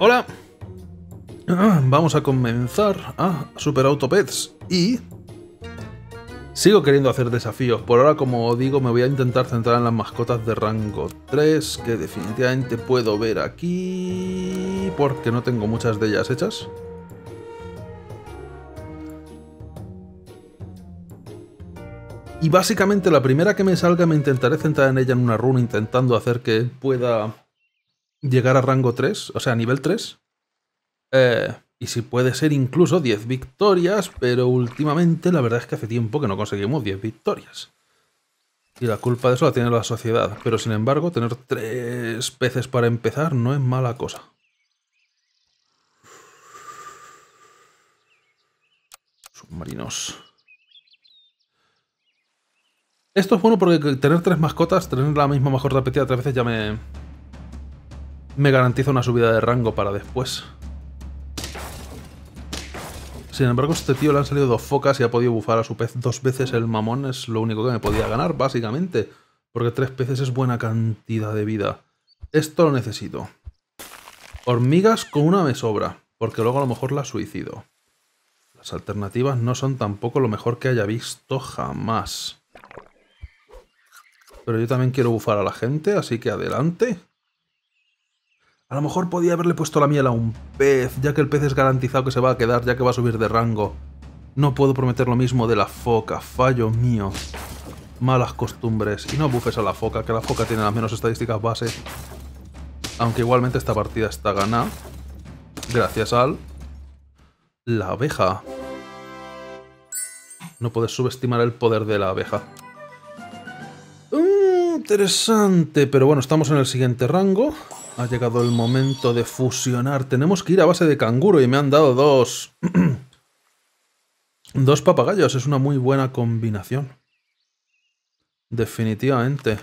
Hola. Ah, vamos a comenzar a Super Auto y... Sigo queriendo hacer desafíos. Por ahora, como digo, me voy a intentar centrar en las mascotas de rango 3, que definitivamente puedo ver aquí... porque no tengo muchas de ellas hechas. Y básicamente la primera que me salga me intentaré centrar en ella en una runa intentando hacer que pueda llegar a rango 3, o sea, a nivel 3. Eh, y si puede ser incluso 10 victorias, pero últimamente la verdad es que hace tiempo que no conseguimos 10 victorias. Y la culpa de eso la tiene la sociedad, pero sin embargo, tener 3 peces para empezar no es mala cosa. Submarinos. Esto es bueno porque tener tres mascotas, tener la misma mejor repetida tres veces ya me, me garantiza una subida de rango para después. Sin embargo, a este tío le han salido dos focas y ha podido bufar a su pez dos veces el mamón. Es lo único que me podía ganar, básicamente. Porque tres peces es buena cantidad de vida. Esto lo necesito. Hormigas con una me sobra, porque luego a lo mejor la suicido. Las alternativas no son tampoco lo mejor que haya visto jamás. Pero yo también quiero bufar a la gente, así que adelante. A lo mejor podía haberle puesto la miel a un pez, ya que el pez es garantizado que se va a quedar, ya que va a subir de rango. No puedo prometer lo mismo de la foca, fallo mío. Malas costumbres. Y no bufes a la foca, que la foca tiene las menos estadísticas base. Aunque igualmente esta partida está ganada. Gracias al... La abeja. No puedes subestimar el poder de la abeja. interesante, pero bueno, estamos en el siguiente rango. Ha llegado el momento de fusionar. Tenemos que ir a base de canguro y me han dado dos... dos papagayos. Es una muy buena combinación. Definitivamente.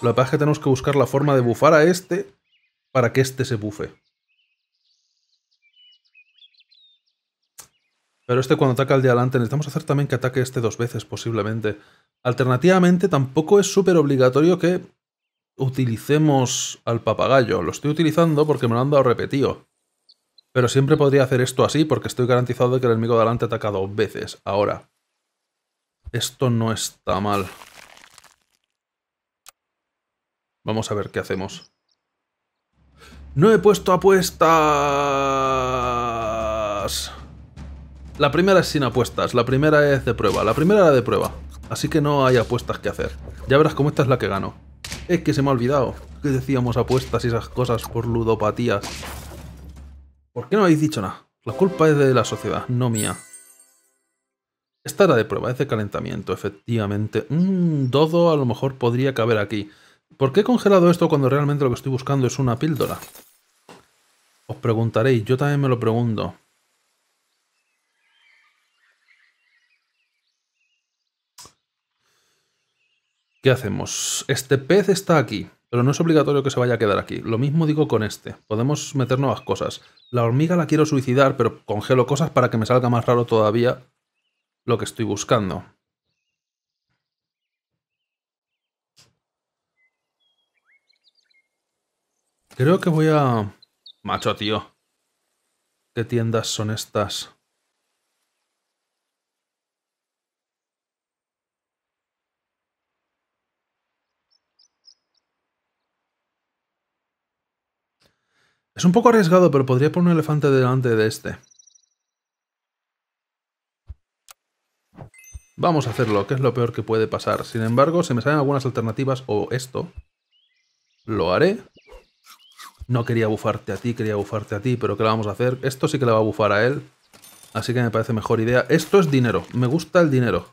Lo que pasa es que tenemos que buscar la forma de bufar a este para que este se bufe. Pero este cuando ataca al de adelante necesitamos hacer también que ataque este dos veces posiblemente. Alternativamente tampoco es súper obligatorio que utilicemos al papagayo. Lo estoy utilizando porque me lo han dado repetido. Pero siempre podría hacer esto así porque estoy garantizado de que el enemigo de adelante ataca dos veces. Ahora, esto no está mal. Vamos a ver qué hacemos. ¡No he puesto apuestas! La primera es sin apuestas, la primera es de prueba, la primera era de prueba. Así que no hay apuestas que hacer. Ya verás cómo esta es la que gano. Es que se me ha olvidado que decíamos apuestas y esas cosas por ludopatías. ¿Por qué no habéis dicho nada? La culpa es de la sociedad, no mía. Esta era de prueba, es de calentamiento, efectivamente. Un mm, dodo a lo mejor podría caber aquí. ¿Por qué he congelado esto cuando realmente lo que estoy buscando es una píldora? Os preguntaréis, yo también me lo pregunto. ¿Qué hacemos? Este pez está aquí, pero no es obligatorio que se vaya a quedar aquí. Lo mismo digo con este. Podemos meter nuevas cosas. La hormiga la quiero suicidar, pero congelo cosas para que me salga más raro todavía lo que estoy buscando. Creo que voy a... Macho, tío. ¿Qué tiendas son estas? Es un poco arriesgado, pero podría poner un elefante delante de este. Vamos a hacerlo, que es lo peor que puede pasar. Sin embargo, si me salen algunas alternativas o esto, lo haré. No quería bufarte a ti, quería bufarte a ti, pero ¿qué le vamos a hacer? Esto sí que le va a bufar a él. Así que me parece mejor idea. Esto es dinero. Me gusta el dinero.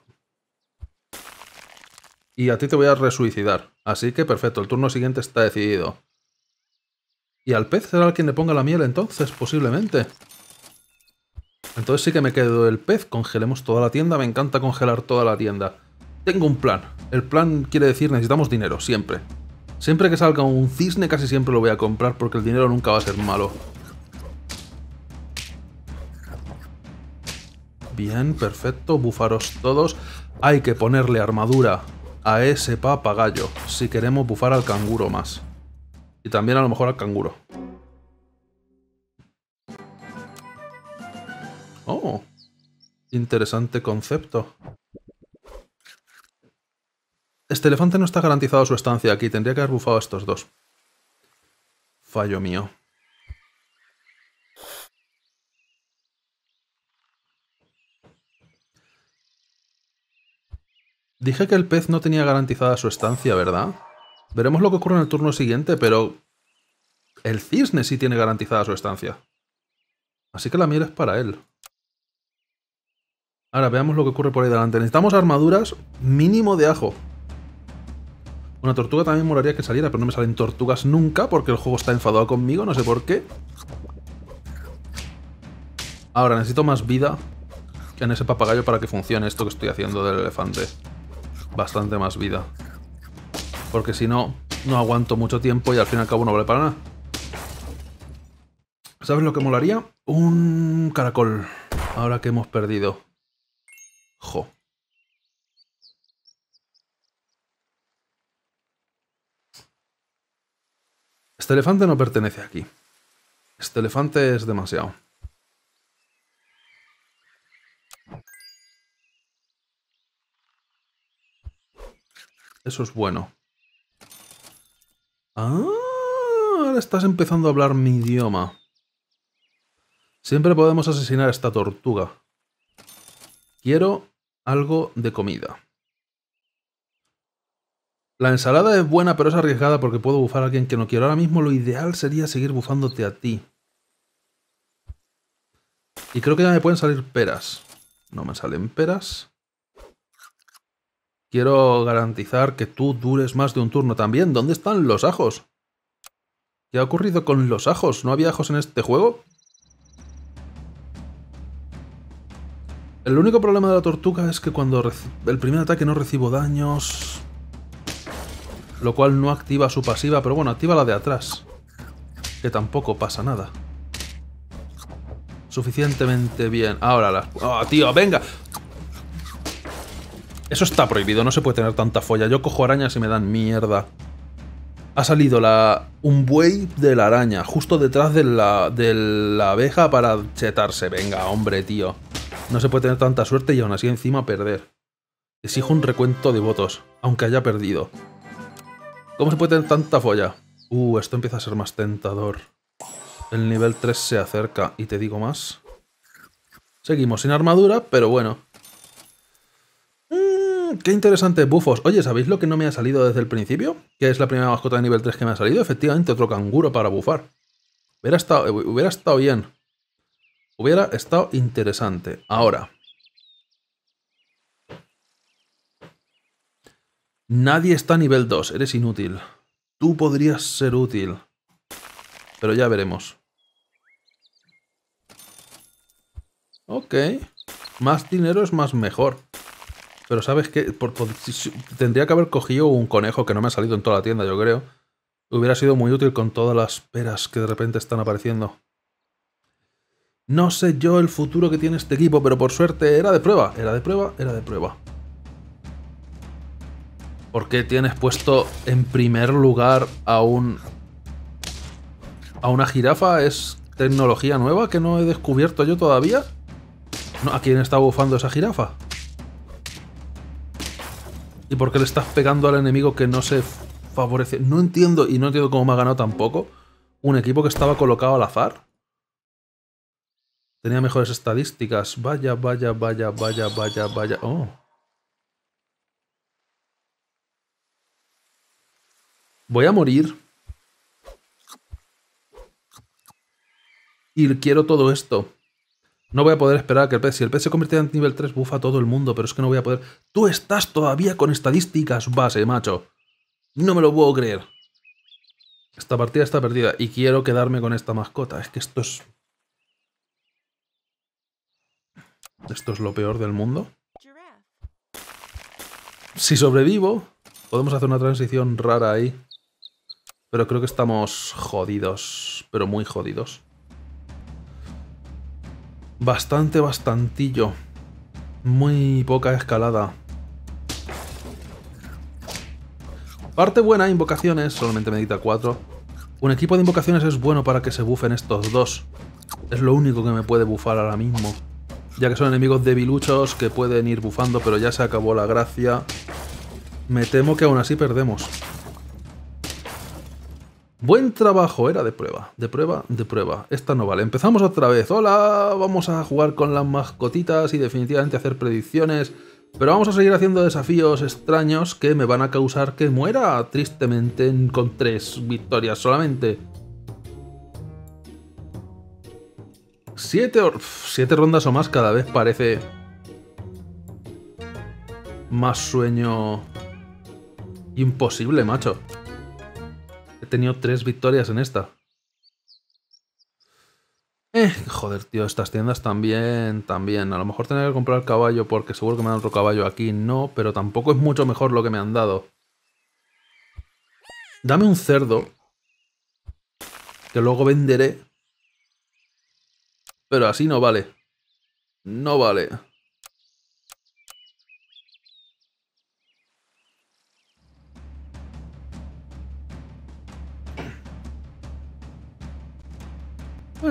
Y a ti te voy a resuicidar. Así que perfecto, el turno siguiente está decidido. Y al pez será el quien le ponga la miel entonces, posiblemente. Entonces sí que me quedo el pez, congelemos toda la tienda, me encanta congelar toda la tienda. Tengo un plan. El plan quiere decir necesitamos dinero, siempre. Siempre que salga un cisne casi siempre lo voy a comprar porque el dinero nunca va a ser malo. Bien, perfecto, bufaros todos. Hay que ponerle armadura a ese papagayo si queremos bufar al canguro más. Y también a lo mejor al canguro. Oh. Interesante concepto. Este elefante no está garantizado su estancia aquí. Tendría que haber bufado a estos dos. Fallo mío. Dije que el pez no tenía garantizada su estancia, ¿verdad? Veremos lo que ocurre en el turno siguiente, pero el cisne sí tiene garantizada su estancia. Así que la miel es para él. Ahora veamos lo que ocurre por ahí delante. Necesitamos armaduras mínimo de ajo. Una tortuga también moraría que saliera, pero no me salen tortugas nunca porque el juego está enfadado conmigo, no sé por qué. Ahora, necesito más vida que en ese papagayo para que funcione esto que estoy haciendo del elefante. Bastante más vida. Porque si no, no aguanto mucho tiempo y al fin y al cabo no vale para nada. ¿Sabes lo que molaría? Un caracol. Ahora que hemos perdido. Jo. Este elefante no pertenece aquí. Este elefante es demasiado. Eso es bueno. Ah, ahora estás empezando a hablar mi idioma. Siempre podemos asesinar a esta tortuga. Quiero algo de comida. La ensalada es buena, pero es arriesgada porque puedo bufar a alguien que no quiero. Ahora mismo lo ideal sería seguir bufándote a ti. Y creo que ya me pueden salir peras. No me salen peras. Quiero garantizar que tú dures más de un turno también. ¿Dónde están los ajos? ¿Qué ha ocurrido con los ajos? ¿No había ajos en este juego? El único problema de la tortuga es que cuando el primer ataque no recibo daños... Lo cual no activa su pasiva, pero bueno, activa la de atrás. Que tampoco pasa nada. Suficientemente bien. Ahora la... ¡Ah, ¡Oh, tío! ¡Venga! Eso está prohibido, no se puede tener tanta folla. Yo cojo arañas y me dan mierda. Ha salido la, un buey de la araña, justo detrás de la, de la abeja para chetarse. Venga, hombre, tío. No se puede tener tanta suerte y aún así encima perder. Exijo un recuento de votos, aunque haya perdido. ¿Cómo se puede tener tanta folla? Uh, esto empieza a ser más tentador. El nivel 3 se acerca. ¿Y te digo más? Seguimos sin armadura, pero bueno qué interesante, bufos. Oye, ¿sabéis lo que no me ha salido desde el principio? Que es la primera mascota de nivel 3 que me ha salido. Efectivamente, otro canguro para bufar. Hubiera estado, eh, hubiera estado bien. Hubiera estado interesante. Ahora. Nadie está a nivel 2. Eres inútil. Tú podrías ser útil. Pero ya veremos. Ok. Más dinero es más mejor. Pero sabes que tendría que haber cogido un conejo que no me ha salido en toda la tienda, yo creo. Hubiera sido muy útil con todas las peras que de repente están apareciendo. No sé yo el futuro que tiene este equipo, pero por suerte era de prueba, era de prueba, era de prueba. ¿Por qué tienes puesto en primer lugar a un... a una jirafa? ¿Es tecnología nueva que no he descubierto yo todavía? ¿A quién está bufando esa jirafa? y por qué le estás pegando al enemigo que no se favorece. No entiendo, y no entiendo cómo me ha ganado tampoco, un equipo que estaba colocado al azar. Tenía mejores estadísticas. Vaya, vaya, vaya, vaya, vaya, vaya. Oh. Voy a morir. Y quiero todo esto. No voy a poder esperar que el pez. Si el pez se convierte en nivel 3, bufa a todo el mundo, pero es que no voy a poder. Tú estás todavía con estadísticas base, macho. No me lo puedo creer. Esta partida está perdida y quiero quedarme con esta mascota. Es que esto es... Esto es lo peor del mundo. Si sobrevivo, podemos hacer una transición rara ahí. Pero creo que estamos jodidos, pero muy jodidos. Bastante, bastantillo. Muy poca escalada. Parte buena, invocaciones. Solamente medita 4. Un equipo de invocaciones es bueno para que se bufen estos dos. Es lo único que me puede bufar ahora mismo. Ya que son enemigos debiluchos que pueden ir bufando, pero ya se acabó la gracia. Me temo que aún así perdemos. Buen trabajo, era de prueba, de prueba, de prueba. Esta no vale. Empezamos otra vez. Hola, vamos a jugar con las mascotitas y definitivamente hacer predicciones. Pero vamos a seguir haciendo desafíos extraños que me van a causar que muera tristemente con tres victorias solamente. Siete, siete rondas o más cada vez parece más sueño imposible, macho tenido tres victorias en esta. Eh, joder, tío, estas tiendas también, también. A lo mejor tener que comprar caballo porque seguro que me dan otro caballo aquí. No, pero tampoco es mucho mejor lo que me han dado. Dame un cerdo. Que luego venderé. Pero así no vale. No vale.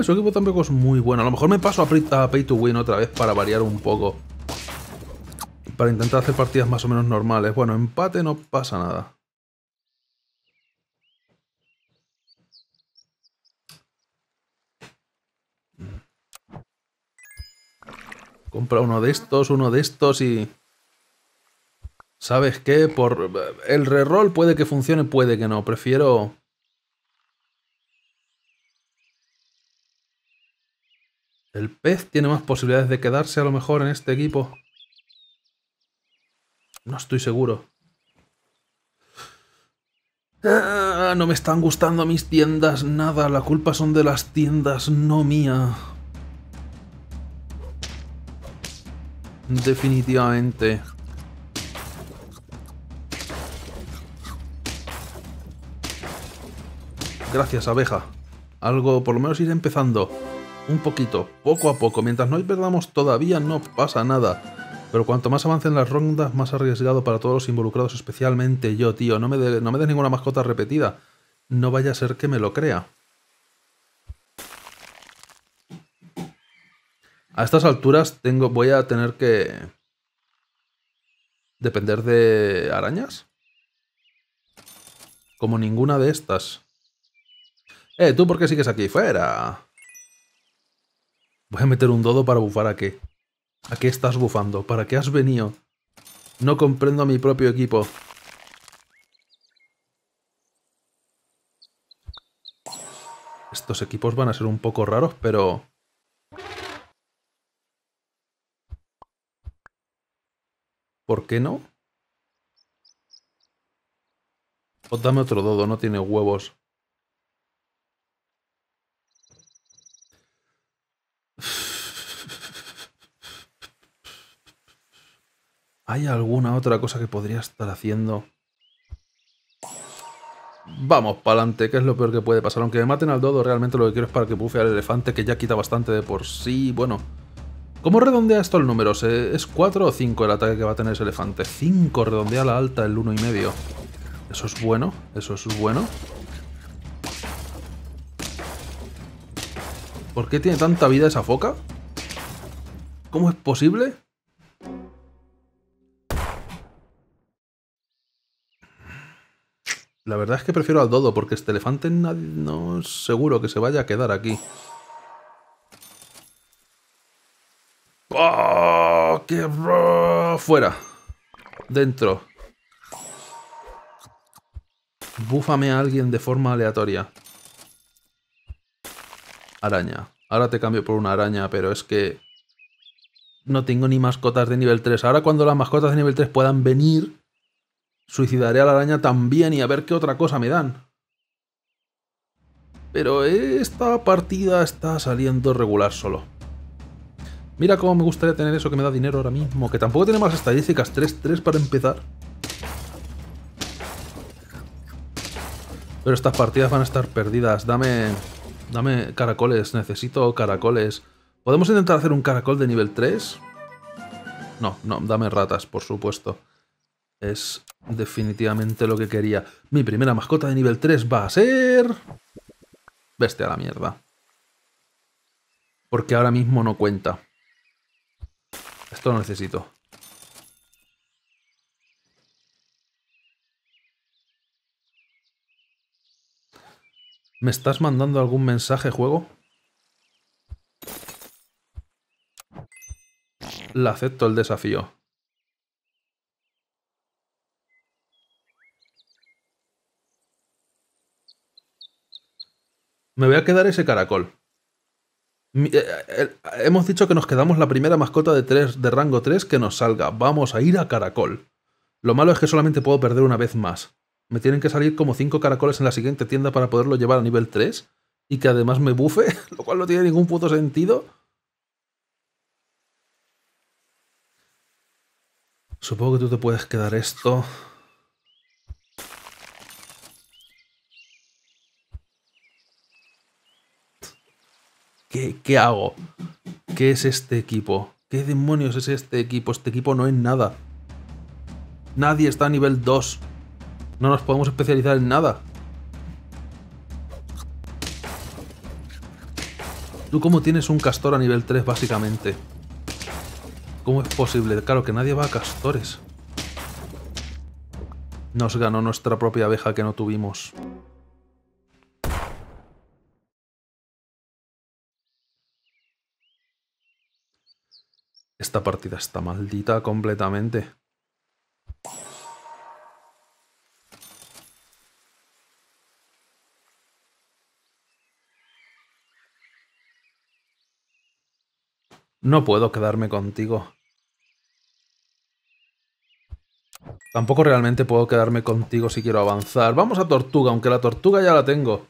su equipo tampoco es muy bueno. A lo mejor me paso a pay, to Win otra vez para variar un poco. Para intentar hacer partidas más o menos normales. Bueno, empate no pasa nada. Compra uno de estos, uno de estos y... ¿Sabes qué? Por... El reroll puede que funcione, puede que no. Prefiero... El pez tiene más posibilidades de quedarse a lo mejor en este equipo. No estoy seguro. Ah, no me están gustando mis tiendas, nada. La culpa son de las tiendas, no mía. Definitivamente. Gracias, abeja. Algo, por lo menos ir empezando un poquito, poco a poco. Mientras no perdamos todavía no pasa nada. Pero cuanto más avancen las rondas, más arriesgado para todos los involucrados, especialmente yo, tío. No me des ninguna mascota repetida. No vaya a ser que me lo crea. A estas alturas tengo, voy a tener que... ¿Depender de arañas? Como ninguna de estas. Eh, tú, ¿por qué sigues aquí? ¡Fuera! Voy a meter un dodo para bufar a qué. ¿A qué estás bufando? ¿Para qué has venido? No comprendo a mi propio equipo. Estos equipos van a ser un poco raros, pero... ¿Por qué no? O dame otro dodo, no tiene huevos. ¿Hay alguna otra cosa que podría estar haciendo? Vamos para adelante, que es lo peor que puede pasar. Aunque me maten al dodo, realmente lo que quiero es para que bufe al elefante, que ya quita bastante de por sí. Bueno, ¿cómo redondea esto el número? ¿Es 4 o 5 el ataque que va a tener ese elefante? 5, redondea la alta, el 1 y medio. Eso es bueno, eso es bueno. ¿Por qué tiene tanta vida esa foca? ¿Cómo es posible? La verdad es que prefiero al dodo, porque este elefante no es seguro que se vaya a quedar aquí. ¡Oh, ¡Qué ¡Fuera! Dentro. Búfame a alguien de forma aleatoria. Araña. Ahora te cambio por una araña, pero es que... No tengo ni mascotas de nivel 3. Ahora cuando las mascotas de nivel 3 puedan venir Suicidaré a la araña también y a ver qué otra cosa me dan. Pero esta partida está saliendo regular solo. Mira cómo me gustaría tener eso que me da dinero ahora mismo, que tampoco tiene más estadísticas 3-3 para empezar. Pero estas partidas van a estar perdidas. Dame, dame caracoles, necesito caracoles. ¿Podemos intentar hacer un caracol de nivel 3? No, no, dame ratas, por supuesto. Es definitivamente lo que quería. Mi primera mascota de nivel 3 va a ser... Bestia a la mierda. Porque ahora mismo no cuenta. Esto lo necesito. ¿Me estás mandando algún mensaje, juego? la acepto el desafío. Me voy a quedar ese caracol. Eh, eh, hemos dicho que nos quedamos la primera mascota de, tres de rango 3 que nos salga. Vamos a ir a caracol. Lo malo es que solamente puedo perder una vez más. Me tienen que salir como 5 caracoles en la siguiente tienda para poderlo llevar a nivel 3 y que además me bufe, lo cual no tiene ningún puto sentido. Supongo que tú te puedes quedar esto. ¿Qué, hago? ¿Qué es este equipo? ¿Qué demonios es este equipo? Este equipo no es nada. Nadie está a nivel 2. No nos podemos especializar en nada. ¿Tú cómo tienes un castor a nivel 3, básicamente? ¿Cómo es posible? Claro, que nadie va a castores. Nos ganó nuestra propia abeja que no tuvimos. partida está maldita completamente. No puedo quedarme contigo. Tampoco realmente puedo quedarme contigo si quiero avanzar. Vamos a Tortuga, aunque la Tortuga ya la tengo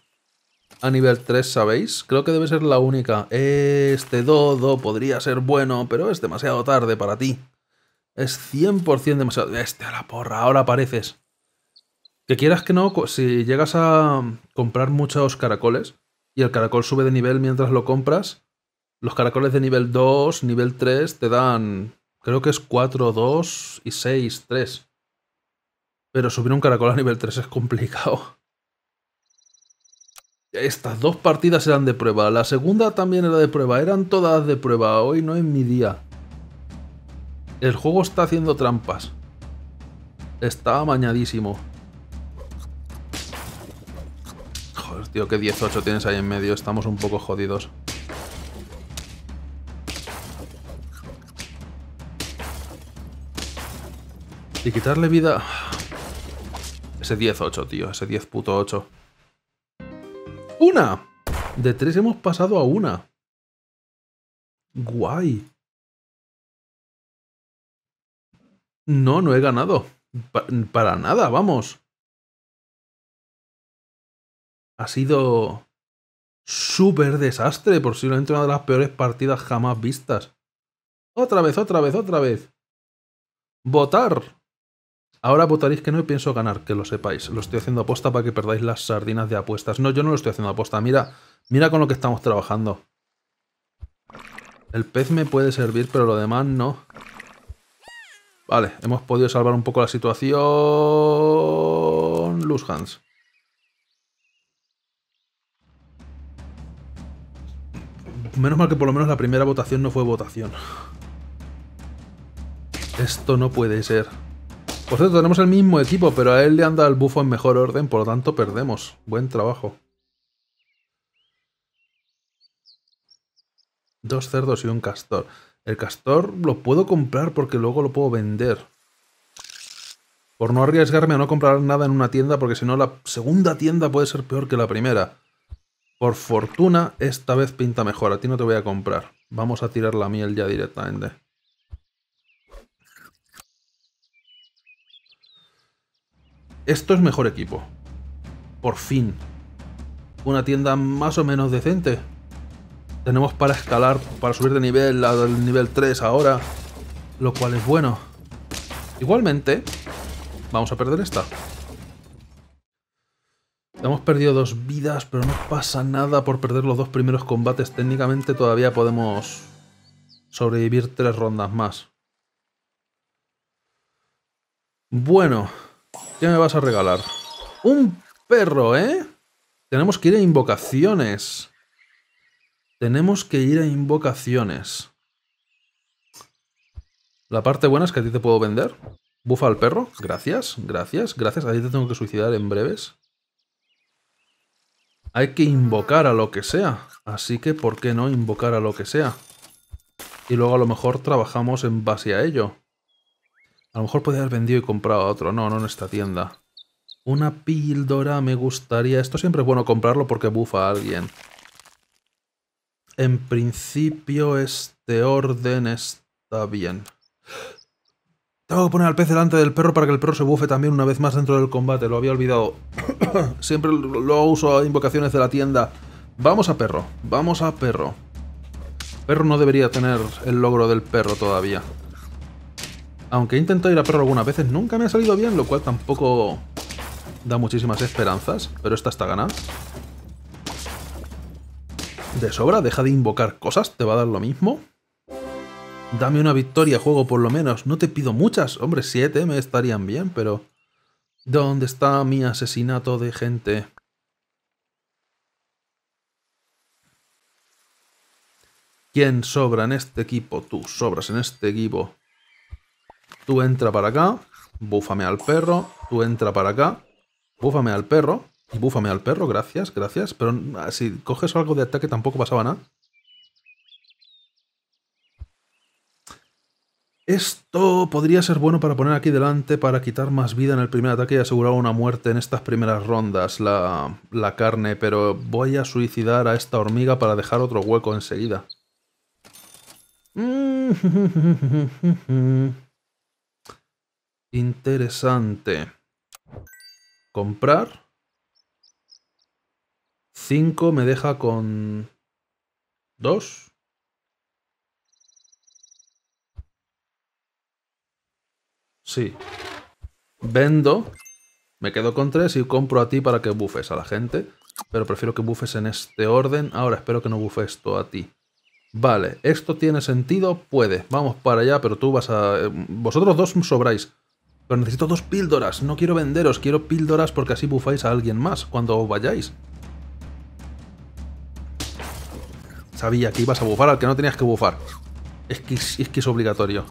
a nivel 3, ¿sabéis? Creo que debe ser la única. Este dodo podría ser bueno, pero es demasiado tarde para ti. Es 100% demasiado... Este a la porra, ahora apareces. Que quieras que no, si llegas a comprar muchos caracoles y el caracol sube de nivel mientras lo compras, los caracoles de nivel 2, nivel 3 te dan... Creo que es 4, 2 y 6, 3. Pero subir un caracol a nivel 3 es complicado. Estas dos partidas eran de prueba, la segunda también era de prueba, eran todas de prueba, hoy no es mi día. El juego está haciendo trampas. Está amañadísimo. Joder, tío, que 18 tienes ahí en medio. Estamos un poco jodidos. Y quitarle vida... Ese 10-8, tío. Ese 10 puto 8. ¡Una! De tres hemos pasado a una. Guay. No, no he ganado. para nada, vamos. Ha sido súper desastre, posiblemente una de las peores partidas jamás vistas. Otra vez, otra vez, otra vez. Votar. Ahora votaréis que no pienso ganar, que lo sepáis. Lo estoy haciendo aposta para que perdáis las sardinas de apuestas. No, yo no lo estoy haciendo aposta. Mira, mira con lo que estamos trabajando. El pez me puede servir, pero lo demás no. Vale, hemos podido salvar un poco la situación... Luz Hans. Menos mal que por lo menos la primera votación no fue votación. Esto no puede ser. Por cierto, tenemos el mismo equipo, pero a él le anda el bufo en mejor orden, por lo tanto perdemos. Buen trabajo. Dos cerdos y un castor. El castor lo puedo comprar porque luego lo puedo vender. Por no arriesgarme a no comprar nada en una tienda, porque si no la segunda tienda puede ser peor que la primera. Por fortuna, esta vez pinta mejor. A ti no te voy a comprar. Vamos a tirar la miel ya directamente. Esto es mejor equipo. Por fin. Una tienda más o menos decente. Tenemos para escalar, para subir de nivel al nivel 3 ahora. Lo cual es bueno. Igualmente, vamos a perder esta. Hemos perdido dos vidas, pero no pasa nada por perder los dos primeros combates. Técnicamente todavía podemos sobrevivir tres rondas más. Bueno, ¿Qué me vas a regalar? ¡Un perro, eh! Tenemos que ir a invocaciones. Tenemos que ir a invocaciones. La parte buena es que a ti te puedo vender. Bufa al perro. Gracias, gracias, gracias. A ti te tengo que suicidar en breves. Hay que invocar a lo que sea. Así que, ¿por qué no invocar a lo que sea? Y luego a lo mejor trabajamos en base a ello. A lo mejor podría haber vendido y comprado otro. No, no en esta tienda. Una píldora me gustaría. Esto siempre es bueno comprarlo porque bufa a alguien. En principio este orden está bien. Tengo que poner al pez delante del perro para que el perro se bufe también una vez más dentro del combate. Lo había olvidado. siempre lo uso a invocaciones de la tienda. Vamos a perro. Vamos a perro. Perro no debería tener el logro del perro todavía. Aunque he intentado ir a perro algunas veces, nunca me ha salido bien, lo cual tampoco da muchísimas esperanzas. Pero esta está ganada. De sobra, deja de invocar cosas, te va a dar lo mismo. Dame una victoria, juego, por lo menos. No te pido muchas. Hombre, siete me estarían bien, pero... ¿Dónde está mi asesinato de gente? ¿Quién sobra en este equipo? Tú sobras en este equipo. Tú entra para acá, búfame al perro, tú entra para acá, búfame al perro, y búfame al perro, gracias, gracias. Pero si coges algo de ataque tampoco pasaba nada. Esto podría ser bueno para poner aquí delante para quitar más vida en el primer ataque y asegurar una muerte en estas primeras rondas, la, la carne, pero voy a suicidar a esta hormiga para dejar otro hueco enseguida. Mm. Interesante. Comprar. 5 me deja con 2. Sí. Vendo. Me quedo con 3 y compro a ti para que bufes a la gente. Pero prefiero que bufes en este orden. Ahora espero que no bufe esto a ti. Vale, esto tiene sentido, puede. Vamos para allá, pero tú vas a... Eh, vosotros dos sobráis. Pero necesito dos píldoras, no quiero venderos, quiero píldoras porque así bufáis a alguien más cuando vayáis. Sabía que ibas a bufar al que no tenías que bufar. Es que es, obligatorio.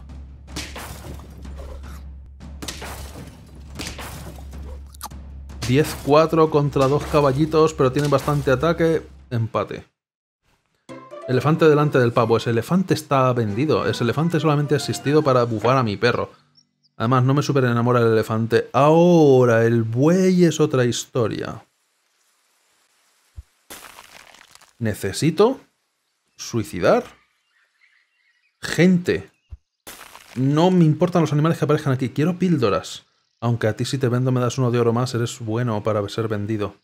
...10-4 contra dos caballitos... ...pero tienen bastante ataque... ...empate... ...elefante delante del pavo... ...ese elefante está vendido... ...ese elefante solamente ha existido para bufar a mi perro... Además, no me superenamora enamora el elefante. Ahora, el buey es otra historia. Necesito suicidar gente. No me importan los animales que aparezcan aquí. Quiero píldoras. Aunque a ti si te vendo me das uno de oro más, eres bueno para ser vendido.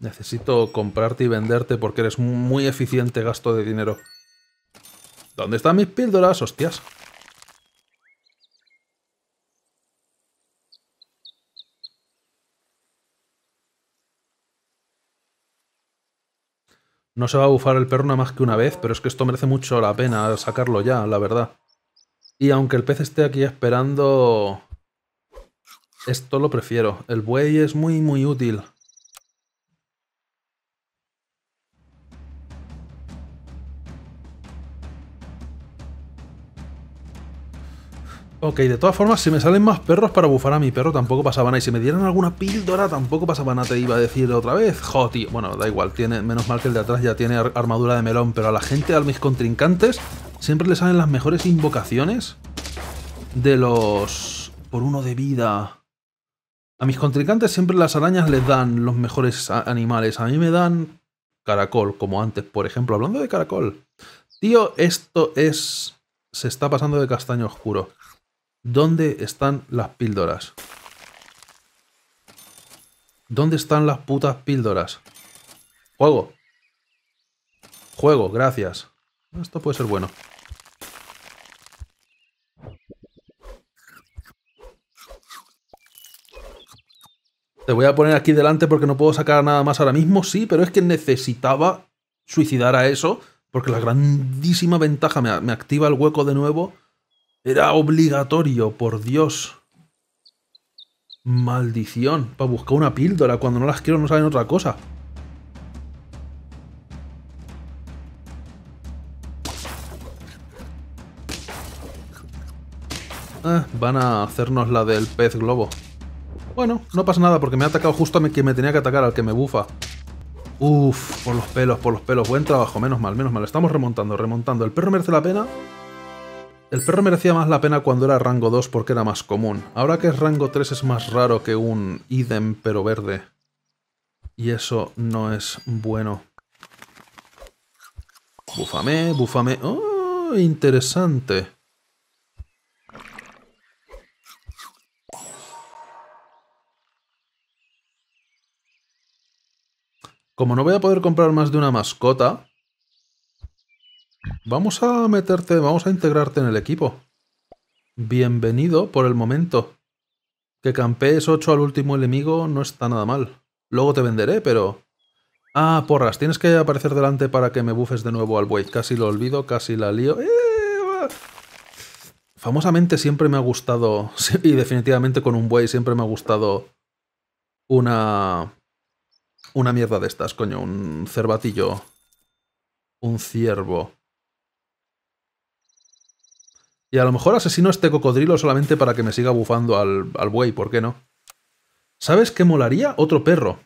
Necesito comprarte y venderte porque eres muy eficiente gasto de dinero. ¿Dónde están mis píldoras, hostias? No se va a bufar el perro nada más que una vez, pero es que esto merece mucho la pena sacarlo ya, la verdad. Y aunque el pez esté aquí esperando... Esto lo prefiero. El buey es muy, muy útil. Ok, de todas formas, si me salen más perros para bufar a mi perro tampoco pasaban Y si me dieran alguna píldora tampoco pasaba nada. Te iba a decir otra vez, Joder, tío. Bueno, da igual, tiene, menos mal que el de atrás ya tiene armadura de melón. Pero a la gente, a mis contrincantes, siempre le salen las mejores invocaciones de los... Por uno de vida. A mis contrincantes siempre las arañas les dan los mejores animales. A mí me dan caracol, como antes, por ejemplo. Hablando de caracol. Tío, esto es... Se está pasando de castaño oscuro. ¿Dónde están las píldoras? ¿Dónde están las putas píldoras? Juego. Juego, gracias. Esto puede ser bueno. Te voy a poner aquí delante porque no puedo sacar nada más ahora mismo, sí, pero es que necesitaba suicidar a eso porque la grandísima ventaja me, me activa el hueco de nuevo era obligatorio, por Dios. Maldición. Para buscar una píldora. Cuando no las quiero no saben otra cosa. Eh, van a hacernos la del pez globo. Bueno, no pasa nada porque me ha atacado justo a mí que me tenía que atacar, al que me bufa. Uf, por los pelos, por los pelos. Buen trabajo, menos mal, menos mal. Estamos remontando, remontando. El perro merece la pena el perro merecía más la pena cuando era rango 2 porque era más común. Ahora que es rango 3 es más raro que un idem pero verde. Y eso no es bueno. Búfame, búfame. ¡Oh! Interesante. Como no voy a poder comprar más de una mascota, Vamos a meterte, vamos a integrarte en el equipo. Bienvenido por el momento. Que campees 8 al último enemigo no está nada mal. Luego te venderé, pero... Ah, porras, tienes que aparecer delante para que me bufes de nuevo al buey. Casi lo olvido, casi la lío. ¡Eh, Famosamente siempre me ha gustado, y definitivamente con un buey siempre me ha gustado una... Una mierda de estas, coño, un cervatillo. Un ciervo. Y a lo mejor asesino este cocodrilo solamente para que me siga bufando al, al buey, ¿por qué no? ¿Sabes qué molaría? Otro perro.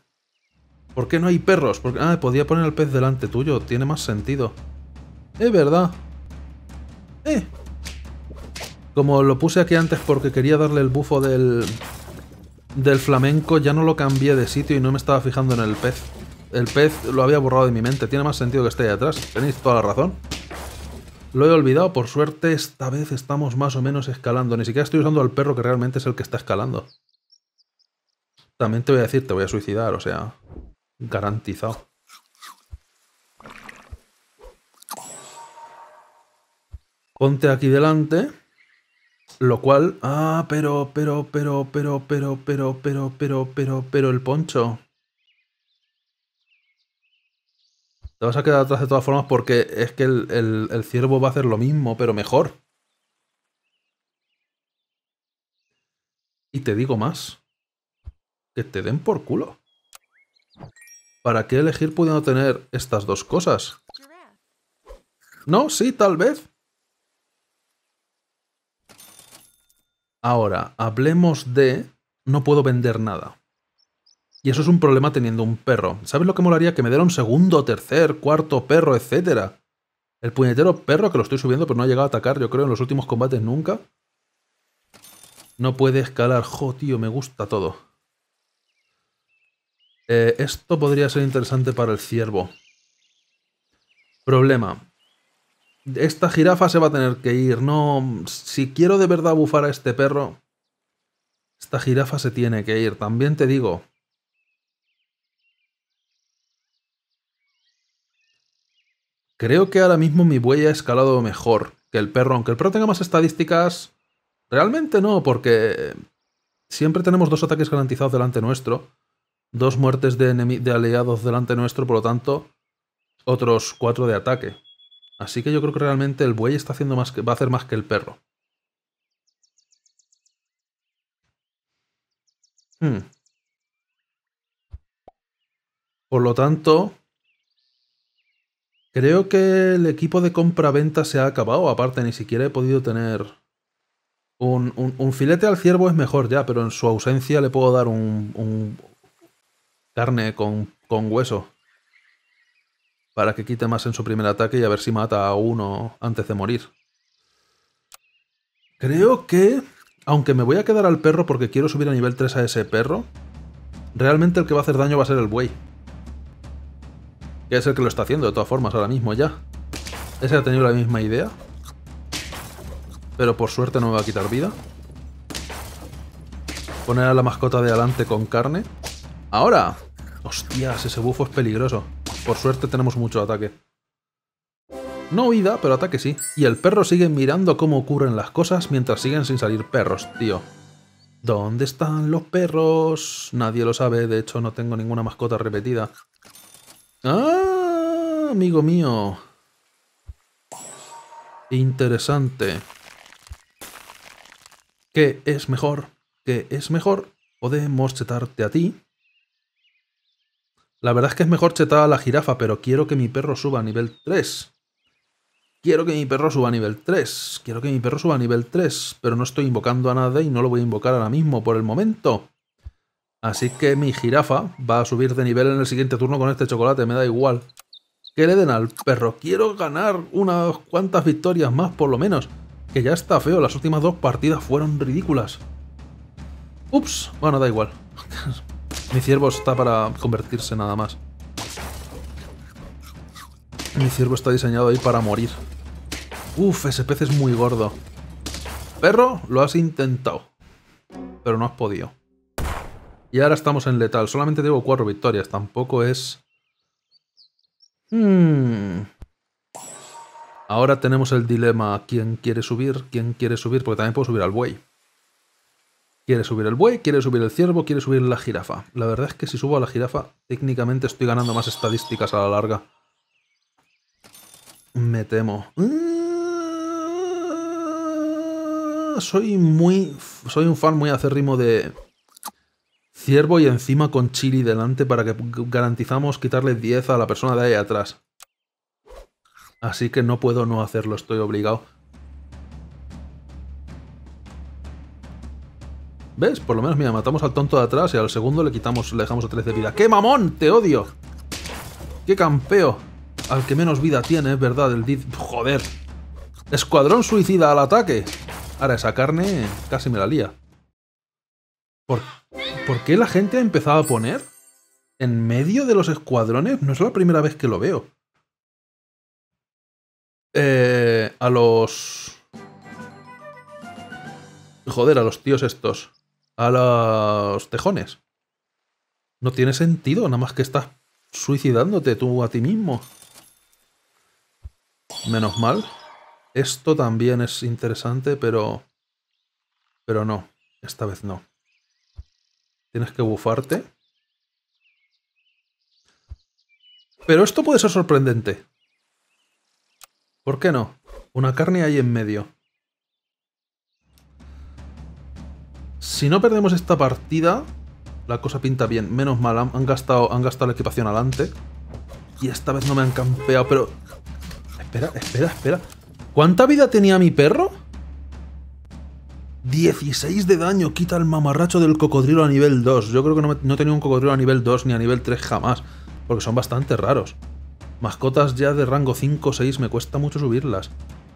¿Por qué no hay perros? Porque, ah, podía poner el pez delante tuyo, tiene más sentido. Es verdad. Eh. Como lo puse aquí antes porque quería darle el bufo del, del flamenco, ya no lo cambié de sitio y no me estaba fijando en el pez. El pez lo había borrado de mi mente, tiene más sentido que esté ahí atrás. Tenéis toda la razón. Lo he olvidado, por suerte esta vez estamos más o menos escalando. Ni siquiera estoy usando al perro que realmente es el que está escalando. También te voy a decir, te voy a suicidar, o sea, garantizado. Ponte aquí delante. Lo cual... Ah, pero, pero, pero, pero, pero, pero, pero, pero, pero, pero el poncho. Te vas a quedar atrás de todas formas porque es que el, ciervo va a hacer lo mismo, pero mejor. Y te digo más. Que te den por culo. ¿Para qué elegir pudiendo tener estas dos cosas? No, sí, tal vez. Ahora, hablemos de... No puedo vender nada. Y eso es un problema teniendo un perro. ¿Sabes lo que molaría? Que me diera un segundo, tercer, cuarto perro, etcétera. El puñetero perro que lo estoy subiendo, pero pues no ha llegado a atacar, yo creo, en los últimos combates nunca. No puede escalar. Jo, tío, me gusta todo. Eh, esto podría ser interesante para el ciervo. Problema. Esta jirafa se va a tener que ir. No, si quiero de verdad bufar a este perro, esta jirafa se tiene que ir. También te digo, Creo que ahora mismo mi buey ha escalado mejor que el perro. Aunque el perro tenga más estadísticas, realmente no, porque siempre tenemos dos ataques garantizados delante nuestro, dos muertes de, de aliados delante nuestro, por lo tanto, otros cuatro de ataque. Así que yo creo que realmente el buey está haciendo más que, va a hacer más que el perro. Hmm. Por lo tanto, Creo que el equipo de compra-venta se ha acabado. Aparte, ni siquiera he podido tener... Un, filete al ciervo es mejor ya, pero en su ausencia le puedo dar un... un carne con, con hueso. Para que quite más en su primer ataque y a ver si mata a uno antes de morir. Creo que... Aunque me voy a quedar al perro porque quiero subir a nivel 3 a ese perro, realmente el que va a hacer daño va a ser el buey. Que es el que lo está haciendo de todas formas ahora mismo ya. Ese ha tenido la misma idea. Pero por suerte no me va a quitar vida. Poner a la mascota de adelante con carne. ¡Ahora! Hostias, ese bufo es peligroso. Por suerte tenemos mucho ataque. No vida, pero ataque sí. Y el perro sigue mirando cómo ocurren las cosas mientras siguen sin salir perros, tío. ¿Dónde están los perros? Nadie lo sabe, de hecho no tengo ninguna mascota repetida. Ah, amigo mío. Interesante. ¿Qué es mejor? ¿Qué es mejor? Podemos chetarte a ti. La verdad es que es mejor chetar a la jirafa, pero quiero que mi perro suba a nivel 3. Quiero que mi perro suba a nivel 3. Quiero que mi perro suba a nivel 3. Pero no estoy invocando a nadie y no lo voy a invocar ahora mismo por el momento. Así que mi jirafa va a subir de nivel en el siguiente turno con este chocolate, me da igual. Que le den al perro, quiero ganar unas cuantas victorias más por lo menos. Que ya está feo, las últimas dos partidas fueron ridículas. Ups, bueno, da igual. mi ciervo está para convertirse nada más. Mi ciervo está diseñado ahí para morir. Uf, ese pez es muy gordo. Perro, lo has intentado. Pero no has podido. Y ahora estamos en letal. Solamente tengo cuatro victorias. Tampoco es... Hmm. Ahora tenemos el dilema. ¿Quién quiere subir? ¿Quién quiere subir? Porque también puedo subir al buey. Quiere subir el buey, quiere subir el ciervo, quiere subir la jirafa. La verdad es que si subo a la jirafa, técnicamente estoy ganando más estadísticas a la larga. Me temo. Mm, soy muy... Soy un fan muy acérrimo de Ciervo y encima con chili delante para que garantizamos quitarle 10 a la persona de ahí atrás. Así que no puedo no hacerlo, estoy obligado. ¿Ves? Por lo menos, mira, matamos al tonto de atrás y al segundo le quitamos, le dejamos a 13 de vida. ¡Qué mamón! ¡Te odio! ¡Qué campeo! Al que menos vida tiene, es verdad, el ¡Joder! ¡Escuadrón suicida al ataque! Ahora, esa carne casi me la lía. ¿Por ¿Por qué la gente ha empezado a poner en medio de los escuadrones? No es la primera vez que lo veo. Eh, a los... Joder, a los tíos estos. A los tejones. No tiene sentido, nada más que estás suicidándote tú a ti mismo. Menos mal. Esto también es interesante, pero... Pero no, esta vez no. Tienes que bufarte. Pero esto puede ser sorprendente. ¿Por qué no? Una carne ahí en medio. Si no perdemos esta partida, la cosa pinta bien. Menos mal, han, gastado, han gastado la equipación adelante. Y esta vez no me han campeado, pero... Espera, espera, espera. ¿Cuánta vida tenía mi perro? 16 de daño quita el mamarracho del cocodrilo a nivel 2. Yo creo que no, he tenido un cocodrilo a nivel 2 ni a nivel 3 jamás, porque son bastante raros. Mascotas ya de rango 5 o 6 me cuesta mucho subirlas.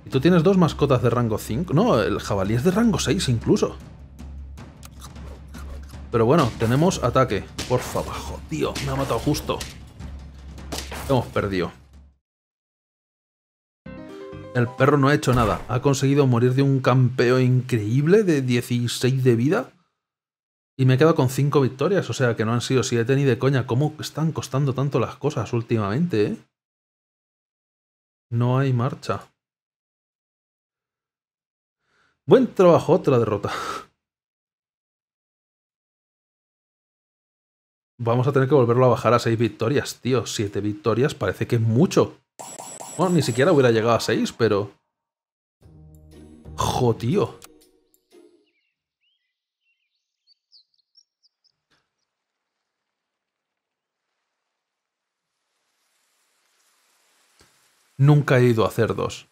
¿Y tú tienes dos mascotas de rango 5? No, el jabalí es de rango 6 incluso. Pero bueno, tenemos ataque. Por favor, tío, me ha matado justo. Hemos perdido. El perro no ha hecho nada. Ha conseguido morir de un campeo increíble de 16 de vida. Y me he quedado con 5 victorias, o sea que no han sido 7 ni de coña. ¿Cómo están costando tanto las cosas últimamente, eh? No hay marcha. Buen trabajo, otra derrota. Vamos a tener que volverlo a bajar a 6 victorias, tío. 7 victorias parece que es mucho ni siquiera hubiera llegado a 6, pero... ¡Jo, tío! Nunca he ido a cerdos.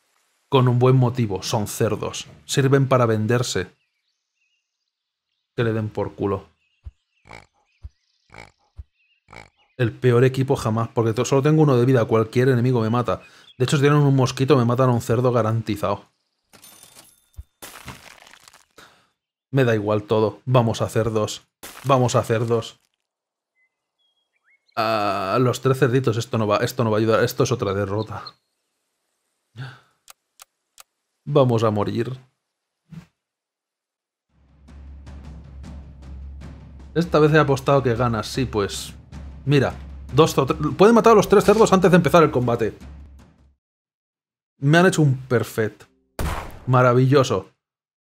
Con un buen motivo, son cerdos. Sirven para venderse. Que le den por culo. El peor equipo jamás, porque solo tengo uno de vida. Cualquier enemigo me mata. De hecho, si tienen un mosquito, me matan a un cerdo garantizado. Me da igual todo. Vamos a hacer dos. Vamos a hacer dos. A ah, los tres cerditos, esto no va, esto no va a ayudar. Esto es otra derrota. Vamos a morir. Esta vez he apostado que ganas, sí, pues... Mira, dos... Pueden matar a los tres cerdos antes de empezar el combate. Me han hecho un perfect. Maravilloso.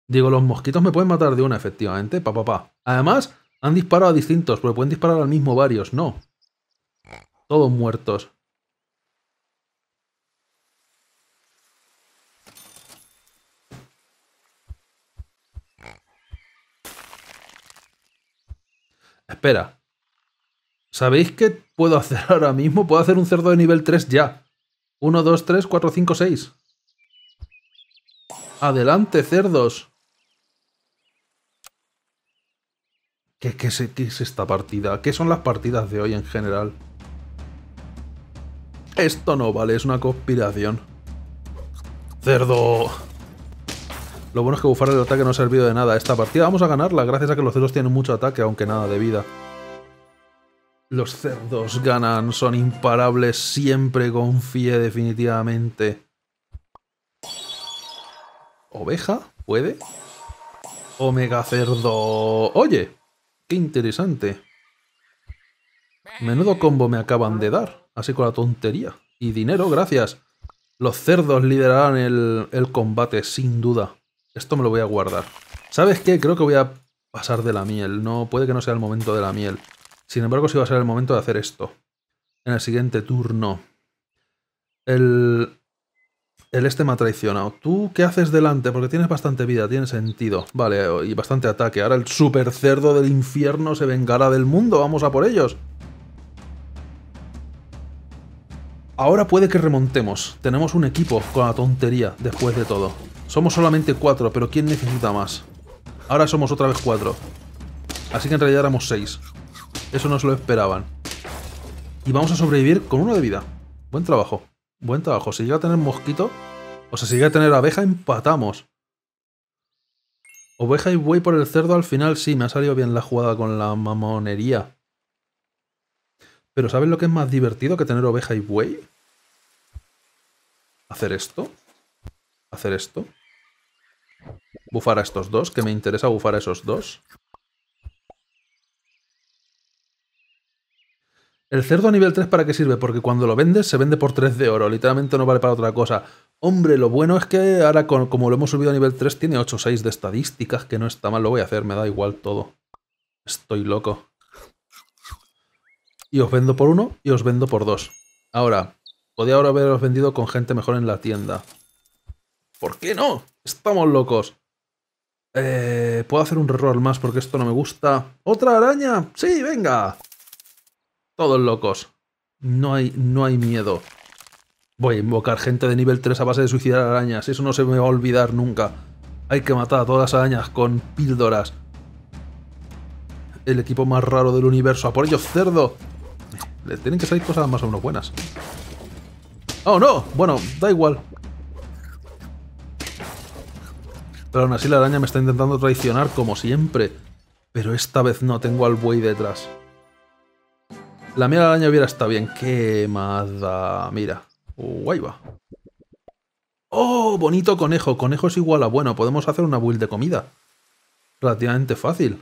Digo, los mosquitos me pueden matar de una, efectivamente. Pa, pa, pa. Además, han disparado a distintos, porque pueden disparar al mismo varios. No. Todos muertos. Espera. ¿Sabéis qué puedo hacer ahora mismo? Puedo hacer un cerdo de nivel 3 ya. 1, 2, 3, 4, 5, 6. Adelante, cerdos. ¿Qué, es, es, esta partida? ¿Qué son las partidas de hoy en general? Esto no vale, es una conspiración. ¡Cerdo! Lo bueno es que bufar el ataque no ha servido de nada esta partida. Vamos a ganarla, gracias a que los cerdos tienen mucho ataque, aunque nada de vida. Los cerdos ganan, son imparables, siempre confíe definitivamente. ¿Oveja? ¿Puede? Omega cerdo. Oye, qué interesante. Menudo combo me acaban de dar, así con la tontería. Y dinero, gracias. Los cerdos liderarán el, el combate, sin duda. Esto me lo voy a guardar. ¿Sabes qué? Creo que voy a pasar de la miel. No, puede que no sea el momento de la miel. Sin embargo, sí va a ser el momento de hacer esto. En el siguiente turno. El, el este me ha traicionado. ¿Tú qué haces delante? Porque tienes bastante vida, tiene sentido. Vale, y bastante ataque. Ahora el super cerdo del infierno se vengará del mundo. Vamos a por ellos. Ahora puede que remontemos. Tenemos un equipo con la tontería, después de todo. Somos solamente cuatro, pero ¿quién necesita más? Ahora somos otra vez cuatro. Así que en realidad éramos seis. Eso no se lo esperaban. Y vamos a sobrevivir con uno de vida. Buen trabajo. Buen trabajo. Si llega a tener mosquito, o si llega a tener abeja, empatamos. Oveja y buey por el cerdo al final sí, me ha salido bien la jugada con la mamonería. Pero ¿sabes lo que es más divertido que tener oveja y buey? Hacer esto. Hacer esto. Bufar a estos dos, que me interesa bufar a esos dos. ¿El cerdo a nivel 3 para qué sirve? Porque cuando lo vendes, se vende por 3 de oro. Literalmente no vale para otra cosa. Hombre, lo bueno es que ahora, como lo hemos subido a nivel 3, tiene 8 o 6 de estadísticas, que no está mal. Lo voy a hacer, me da igual todo. Estoy loco. Y os vendo por uno y os vendo por dos. Ahora, podía ahora haberos vendido con gente mejor en la tienda. ¿Por qué no? Estamos locos. Eh, Puedo hacer un error más porque esto no me gusta. ¡Otra araña! ¡Sí, venga! Todos locos. No hay, no hay miedo. Voy a invocar gente de nivel 3 a base de suicidar arañas. Eso no se me va a olvidar nunca. Hay que matar a todas las arañas con píldoras. El equipo más raro del universo. ¡A por ellos, cerdo! Le tienen que salir cosas más o menos buenas. ¡Oh, no! Bueno, da igual. Pero aún así la araña me está intentando traicionar, como siempre. Pero esta vez no tengo al buey detrás. La mía de araña hubiera estado bien. Quemada. Mira. Uy, va. ¡Oh! Bonito conejo. Conejo es igual a bueno. Podemos hacer una build de comida. Relativamente fácil.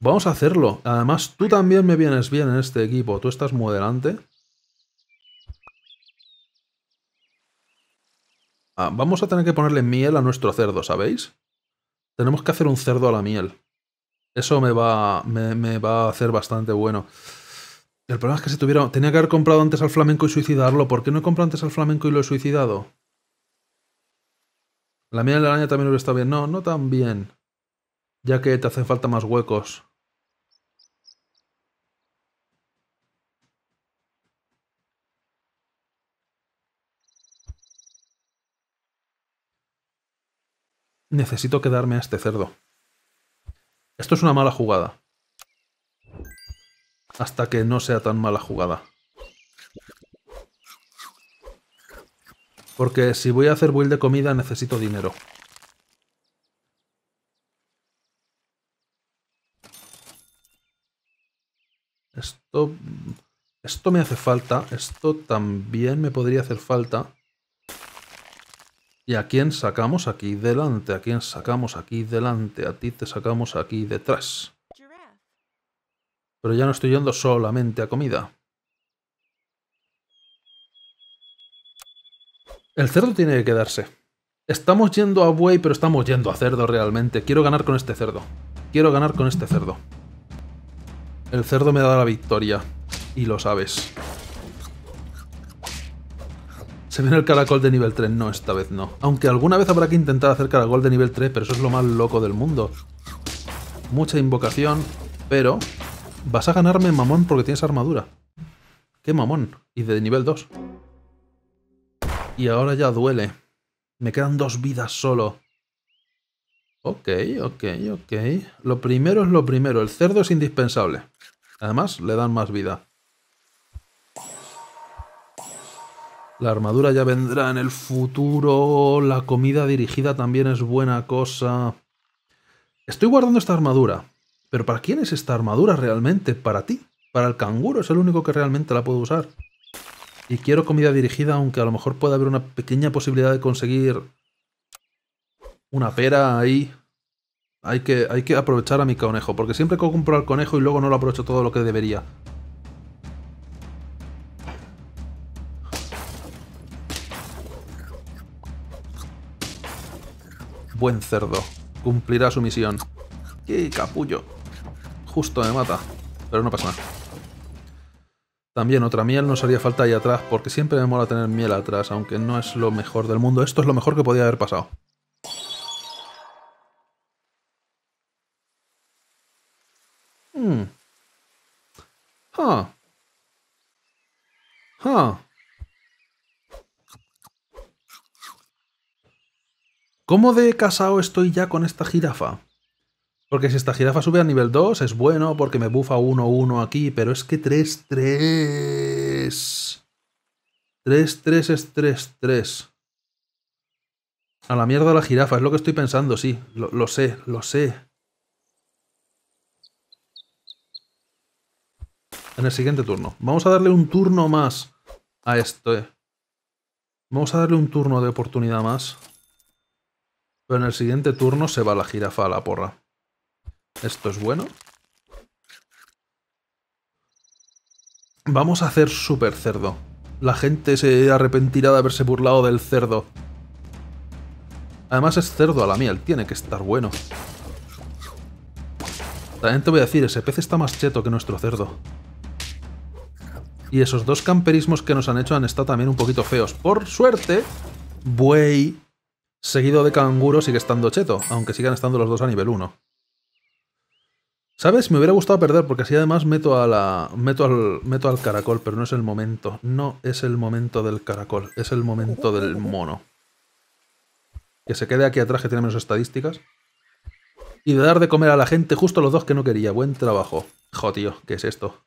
Vamos a hacerlo. Además, tú también me vienes bien en este equipo. Tú estás muy delante. Ah, vamos a tener que ponerle miel a nuestro cerdo, ¿sabéis? Tenemos que hacer un cerdo a la miel. Eso me va, me, va a hacer bastante bueno. El problema es que si tuviera... Tenía que haber comprado antes al flamenco y suicidarlo. ¿Por qué no he comprado antes al flamenco y lo he suicidado? La miel de la araña también hubiera estado bien. No, no tan bien. Ya que te hacen falta más huecos. Necesito quedarme a este cerdo. Esto es una mala jugada. Hasta que no sea tan mala jugada. Porque si voy a hacer build de comida necesito dinero. Esto... Esto me hace falta. Esto también me podría hacer falta. ¿Y a quién sacamos aquí delante? ¿A quién sacamos aquí delante? A ti te sacamos aquí detrás. Pero ya no estoy yendo solamente a comida. El cerdo tiene que quedarse. Estamos yendo a buey, pero estamos yendo a cerdo realmente. Quiero ganar con este cerdo. Quiero ganar con este cerdo. El cerdo me da la victoria. Y lo sabes. Se viene el caracol de nivel 3. No, esta vez no. Aunque alguna vez habrá que intentar hacer caracol de nivel 3, pero eso es lo más loco del mundo. Mucha invocación, pero... Vas a ganarme mamón porque tienes armadura. ¡Qué mamón! Y de nivel 2. Y ahora ya duele. Me quedan dos vidas solo. Ok, ok, ok. Lo primero es lo primero. El cerdo es indispensable. Además, le dan más vida. La armadura ya vendrá en el futuro. La comida dirigida también es buena cosa. Estoy guardando esta armadura. Pero ¿para quién es esta armadura realmente? Para ti. Para el canguro. Es el único que realmente la puedo usar. Y quiero comida dirigida, aunque a lo mejor pueda haber una pequeña posibilidad de conseguir una pera ahí. Hay que, hay que aprovechar a mi conejo, porque siempre compro al conejo y luego no lo aprovecho todo lo que debería. Buen cerdo. Cumplirá su misión. ¡Qué capullo! Justo me mata. Pero no pasa nada. También otra miel nos haría falta ahí atrás, porque siempre me mola tener miel atrás, aunque no es lo mejor del mundo. Esto es lo mejor que podía haber pasado. Hmm. Ah. Ah. ¿Cómo de casado estoy ya con esta jirafa? Porque si esta jirafa sube a nivel 2 es bueno porque me bufa 1-1 aquí, pero es que 3-3... 3-3 es 3-3. A la mierda la jirafa, es lo que estoy pensando, sí. Lo, lo sé, lo sé. En el siguiente turno. Vamos a darle un turno más a esto. Eh. Vamos a darle un turno de oportunidad más. Pero en el siguiente turno se va la jirafa a la porra. Esto es bueno. Vamos a hacer super cerdo. La gente se arrepentirá de haberse burlado del cerdo. Además es cerdo a la miel, tiene que estar bueno. También te voy a decir, ese pez está más cheto que nuestro cerdo. Y esos dos camperismos que nos han hecho han estado también un poquito feos. Por suerte, buey seguido de Canguro sigue estando cheto, aunque sigan estando los dos a nivel 1. ¿Sabes? Me hubiera gustado perder porque así además meto, a la, meto, al, meto al caracol, pero no es el momento. No es el momento del caracol, es el momento del mono. Que se quede aquí atrás que tiene menos estadísticas. Y de dar de comer a la gente justo los dos que no quería. Buen trabajo. Jo, tío, ¿qué es esto?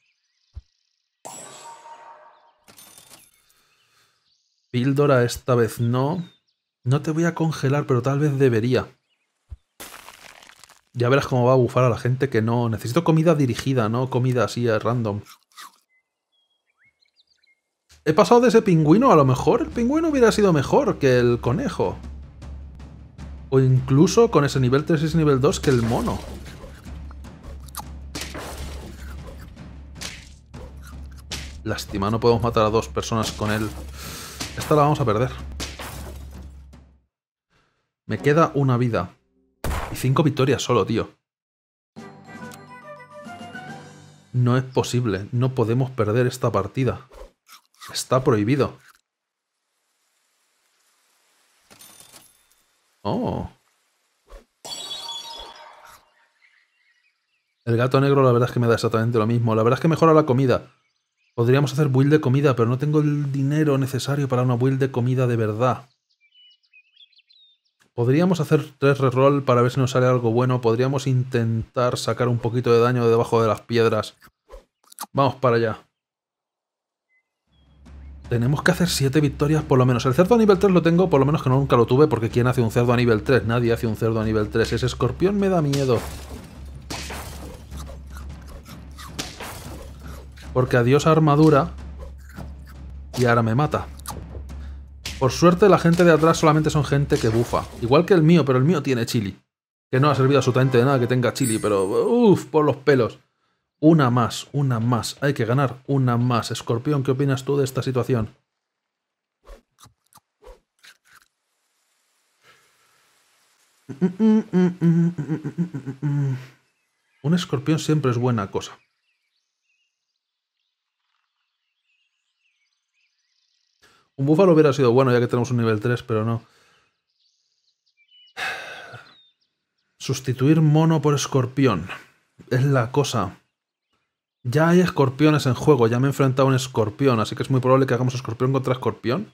Píldora esta vez no. No te voy a congelar, pero tal vez debería. Ya verás cómo va a bufar a la gente que no... Necesito comida dirigida, no comida así a eh, random. He pasado de ese pingüino, a lo mejor el pingüino hubiera sido mejor que el conejo. O incluso con ese nivel 3 y ese nivel 2 que el mono. Lástima, no podemos matar a dos personas con él. Esta la vamos a perder. Me queda una vida. Y cinco victorias solo, tío. No es posible. No podemos perder esta partida. Está prohibido. Oh. El gato negro la verdad es que me da exactamente lo mismo. La verdad es que mejora la comida. Podríamos hacer build de comida, pero no tengo el dinero necesario para una build de comida de verdad. Podríamos hacer tres reroll para ver si nos sale algo bueno. Podríamos intentar sacar un poquito de daño de debajo de las piedras. Vamos para allá. Tenemos que hacer 7 victorias por lo menos. El cerdo a nivel 3 lo tengo, por lo menos que nunca lo tuve, porque ¿quién hace un cerdo a nivel 3? Nadie hace un cerdo a nivel 3. Ese escorpión me da miedo. Porque adiós armadura. Y ahora me mata. Por suerte, la gente de atrás solamente son gente que bufa. Igual que el mío, pero el mío tiene chili. Que no ha servido absolutamente de nada que tenga chili, pero uff, por los pelos. Una más, una más. Hay que ganar una más. Escorpión, ¿qué opinas tú de esta situación? Un escorpión siempre es buena cosa. Un búfalo hubiera sido bueno ya que tenemos un nivel 3, pero no. Sustituir mono por escorpión. Es la cosa. Ya hay escorpiones en juego, ya me he enfrentado a un escorpión, así que es muy probable que hagamos escorpión contra escorpión.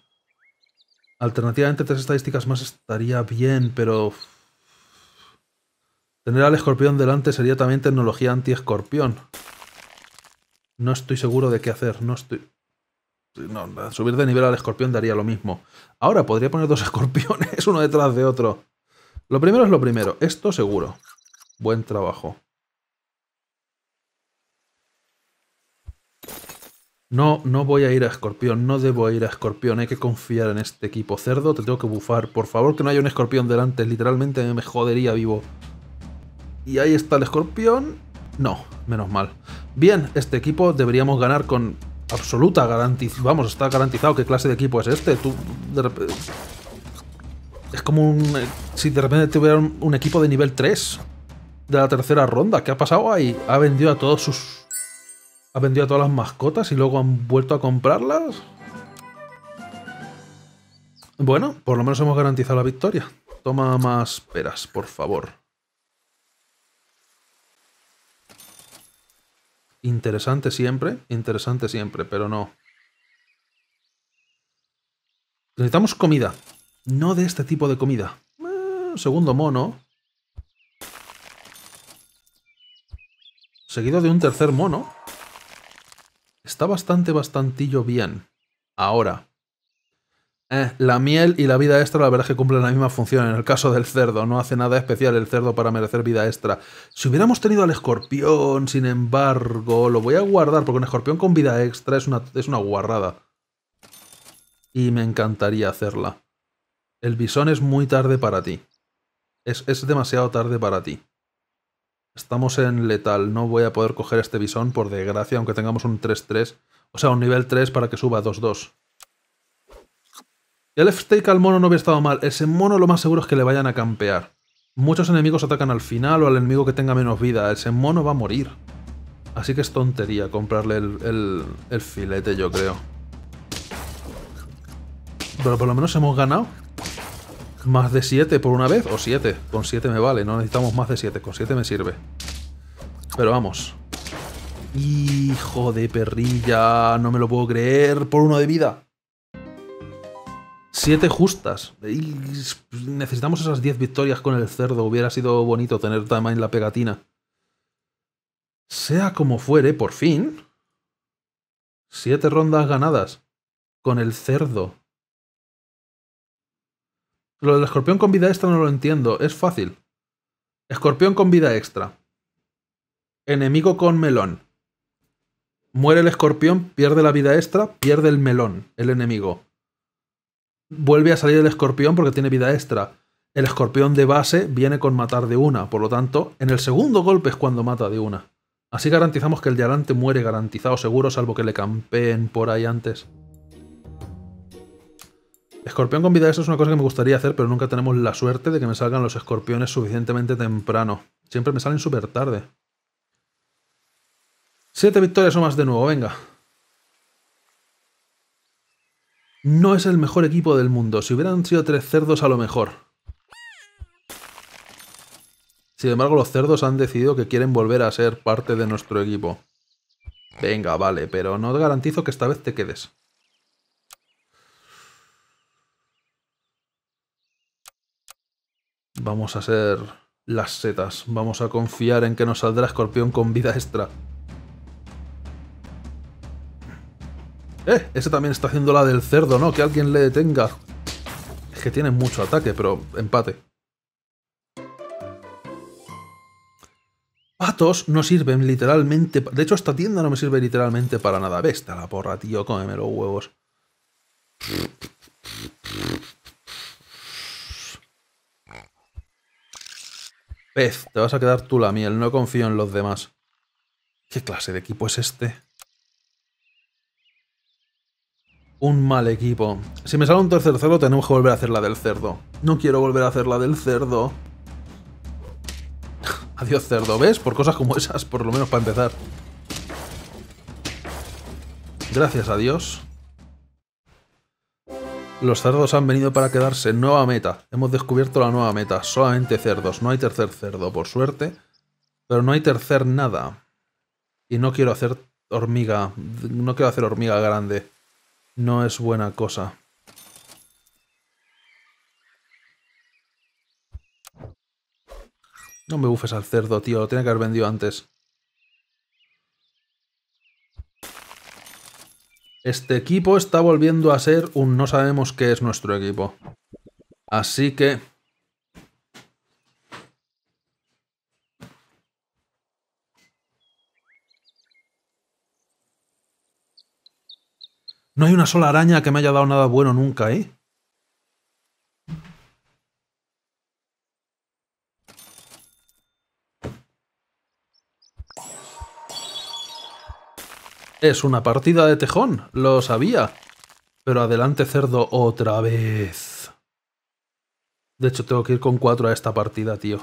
Alternativamente tres estadísticas más estaría bien, pero... Tener al escorpión delante sería también tecnología anti-escorpión. No estoy seguro de qué hacer, no estoy... No, subir de nivel al escorpión daría lo mismo. Ahora podría poner dos escorpiones uno detrás de otro. Lo primero es lo primero. Esto seguro. Buen trabajo. No, no voy a ir a escorpión. No debo ir a escorpión. Hay que confiar en este equipo cerdo. Te tengo que bufar. Por favor, que no haya un escorpión delante. Literalmente me jodería vivo. Y ahí está el escorpión. No, menos mal. Bien, este equipo deberíamos ganar con absoluta garantiz Vamos, está garantizado qué clase de equipo es este. Tú, Es como un, eh, si de repente tuviera un, equipo de nivel 3 de la tercera ronda. ¿Qué ha pasado ahí? Ha vendido a todos sus... Ha vendido a todas las mascotas y luego han vuelto a comprarlas. Bueno, por lo menos hemos garantizado la victoria. Toma más peras, por favor. Interesante siempre, interesante siempre, pero no. Necesitamos comida. No de este tipo de comida. Eh, segundo mono. Seguido de un tercer mono. Está bastante, bastantillo bien. Ahora. Eh, la miel y la vida extra, la verdad es que cumplen la misma función. En el caso del cerdo, no hace nada especial el cerdo para merecer vida extra. Si hubiéramos tenido al escorpión, sin embargo, lo voy a guardar, porque un escorpión con vida extra es una, es una guarrada. Y me encantaría hacerla. El bisón es muy tarde para ti. Es, es demasiado tarde para ti. Estamos en letal, no voy a poder coger este bisón, por desgracia, aunque tengamos un 3-3. O sea, un nivel 3 para que suba a 2-2. El F-Stake al mono no había estado mal. Ese mono lo más seguro es que le vayan a campear. Muchos enemigos atacan al final o al enemigo que tenga menos vida. Ese mono va a morir. Así que es tontería comprarle el, el filete, yo creo. Pero por lo menos hemos ganado más de 7 por una vez, o 7. Con 7 me vale, no necesitamos más de 7. Con 7 me sirve. Pero vamos. Hijo de perrilla, no me lo puedo creer. Por uno de vida. Siete justas. necesitamos esas diez victorias con el cerdo. Hubiera sido bonito tener también la pegatina. Sea como fuere, por fin. Siete rondas ganadas. Con el cerdo. Lo del escorpión con vida extra no lo entiendo. Es fácil. Escorpión con vida extra. Enemigo con melón. Muere el escorpión, pierde la vida extra, pierde el melón, el enemigo vuelve a salir el escorpión porque tiene vida extra. El escorpión de base viene con matar de una, por lo tanto, en el segundo golpe es cuando mata de una. Así garantizamos que el de muere garantizado seguro, salvo que le campeen por ahí antes. Escorpión con vida extra es una cosa que me gustaría hacer, pero nunca tenemos la suerte de que me salgan los escorpiones suficientemente temprano. Siempre me salen súper tarde. Siete victorias o más de nuevo, venga. No es el mejor equipo del mundo. Si hubieran sido tres cerdos, a lo mejor. Sin embargo, los cerdos han decidido que quieren volver a ser parte de nuestro equipo. Venga, vale, pero no te garantizo que esta vez te quedes. Vamos a ser las setas. Vamos a confiar en que nos saldrá escorpión con vida extra. ¡Eh! Ese también está haciendo la del cerdo, ¿no? Que alguien le detenga. Es que tiene mucho ataque, pero empate. Patos no sirven literalmente... De hecho, esta tienda no me sirve literalmente para nada. Vesta la porra, tío, cómeme los huevos. Pez, te vas a quedar tú la miel, no confío en los demás. ¿Qué clase de equipo es este? un mal equipo. Si me sale un tercer cerdo, tenemos que volver a hacer la del cerdo. No quiero volver a hacer la del cerdo. Adiós, cerdo. ¿Ves? Por cosas como esas, por lo menos para empezar. Gracias a Dios. Los cerdos han venido para quedarse. Nueva meta. Hemos descubierto la nueva meta. Solamente cerdos. No hay tercer cerdo, por suerte. Pero no hay tercer nada. Y no quiero hacer hormiga. No quiero hacer hormiga grande no es buena cosa. No me bufes al cerdo, tío. Lo que haber vendido antes. Este equipo está volviendo a ser un no sabemos qué es nuestro equipo. Así que No hay una sola araña que me haya dado nada bueno nunca, ¿eh? Es una partida de tejón, lo sabía. Pero adelante cerdo otra vez. De hecho, tengo que ir con cuatro a esta partida, tío.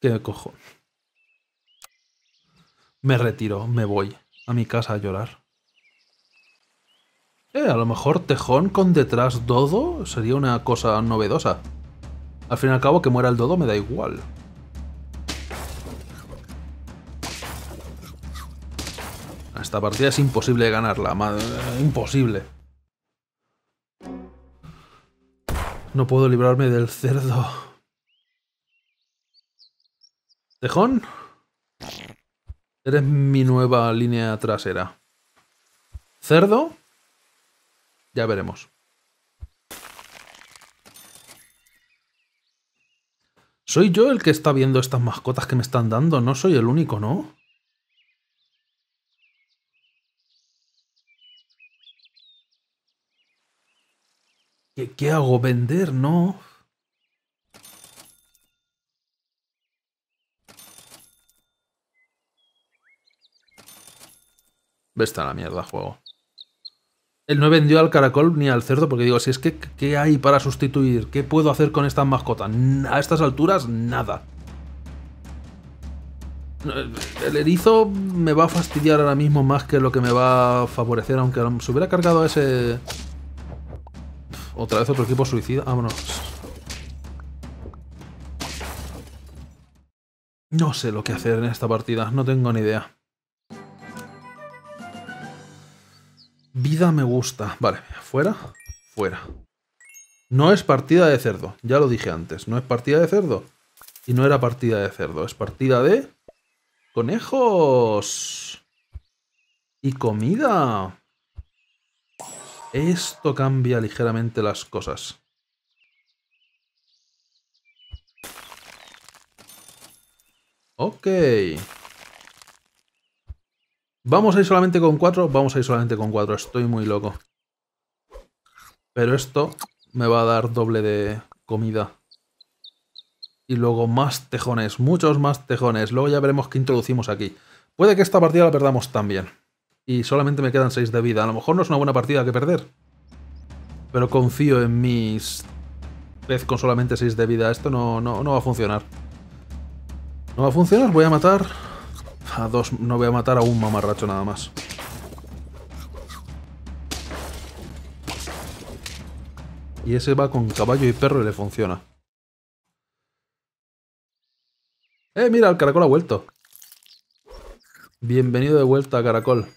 ¿Qué cojo? Me retiro, me voy a mi casa a llorar. Eh, a lo mejor tejón con detrás dodo sería una cosa novedosa. Al fin y al cabo, que muera el dodo me da igual. Esta partida es imposible ganarla, eh, imposible. No puedo librarme del cerdo. Tejón, eres mi nueva línea trasera. Cerdo, ya veremos. Soy yo el que está viendo estas mascotas que me están dando, no soy el único, ¿no? ¿Qué, hago? ¿Vender? No. esta la mierda, juego. Él no vendió al caracol ni al cerdo porque digo, si es que, ¿qué hay para sustituir? ¿Qué puedo hacer con esta mascota? A estas alturas, nada. El erizo me va a fastidiar ahora mismo más que lo que me va a favorecer, aunque se hubiera cargado ese... Otra vez otro equipo suicida. Vámonos. No sé lo que hacer en esta partida, no tengo ni idea. Vida me gusta. Vale, fuera, fuera. No es partida de cerdo, ya lo dije antes. No es partida de cerdo. Y no era partida de cerdo, es partida de... ¡Conejos! Y comida. Esto cambia ligeramente las cosas. Ok. Vamos a ir solamente con cuatro, vamos a ir solamente con cuatro. Estoy muy loco. Pero esto me va a dar doble de comida. Y luego más tejones, muchos más tejones. Luego ya veremos qué introducimos aquí. Puede que esta partida la perdamos también. Y solamente me quedan 6 de vida. A lo mejor no es una buena partida que perder. Pero confío en mis... Pez con solamente 6 de vida. Esto no, no, no va a funcionar. No va a funcionar. Voy a matar a dos, no voy a matar a un mamarracho nada más. Y ese va con caballo y perro y le funciona. ¡Eh, mira! El caracol ha vuelto. Bienvenido de vuelta, caracol.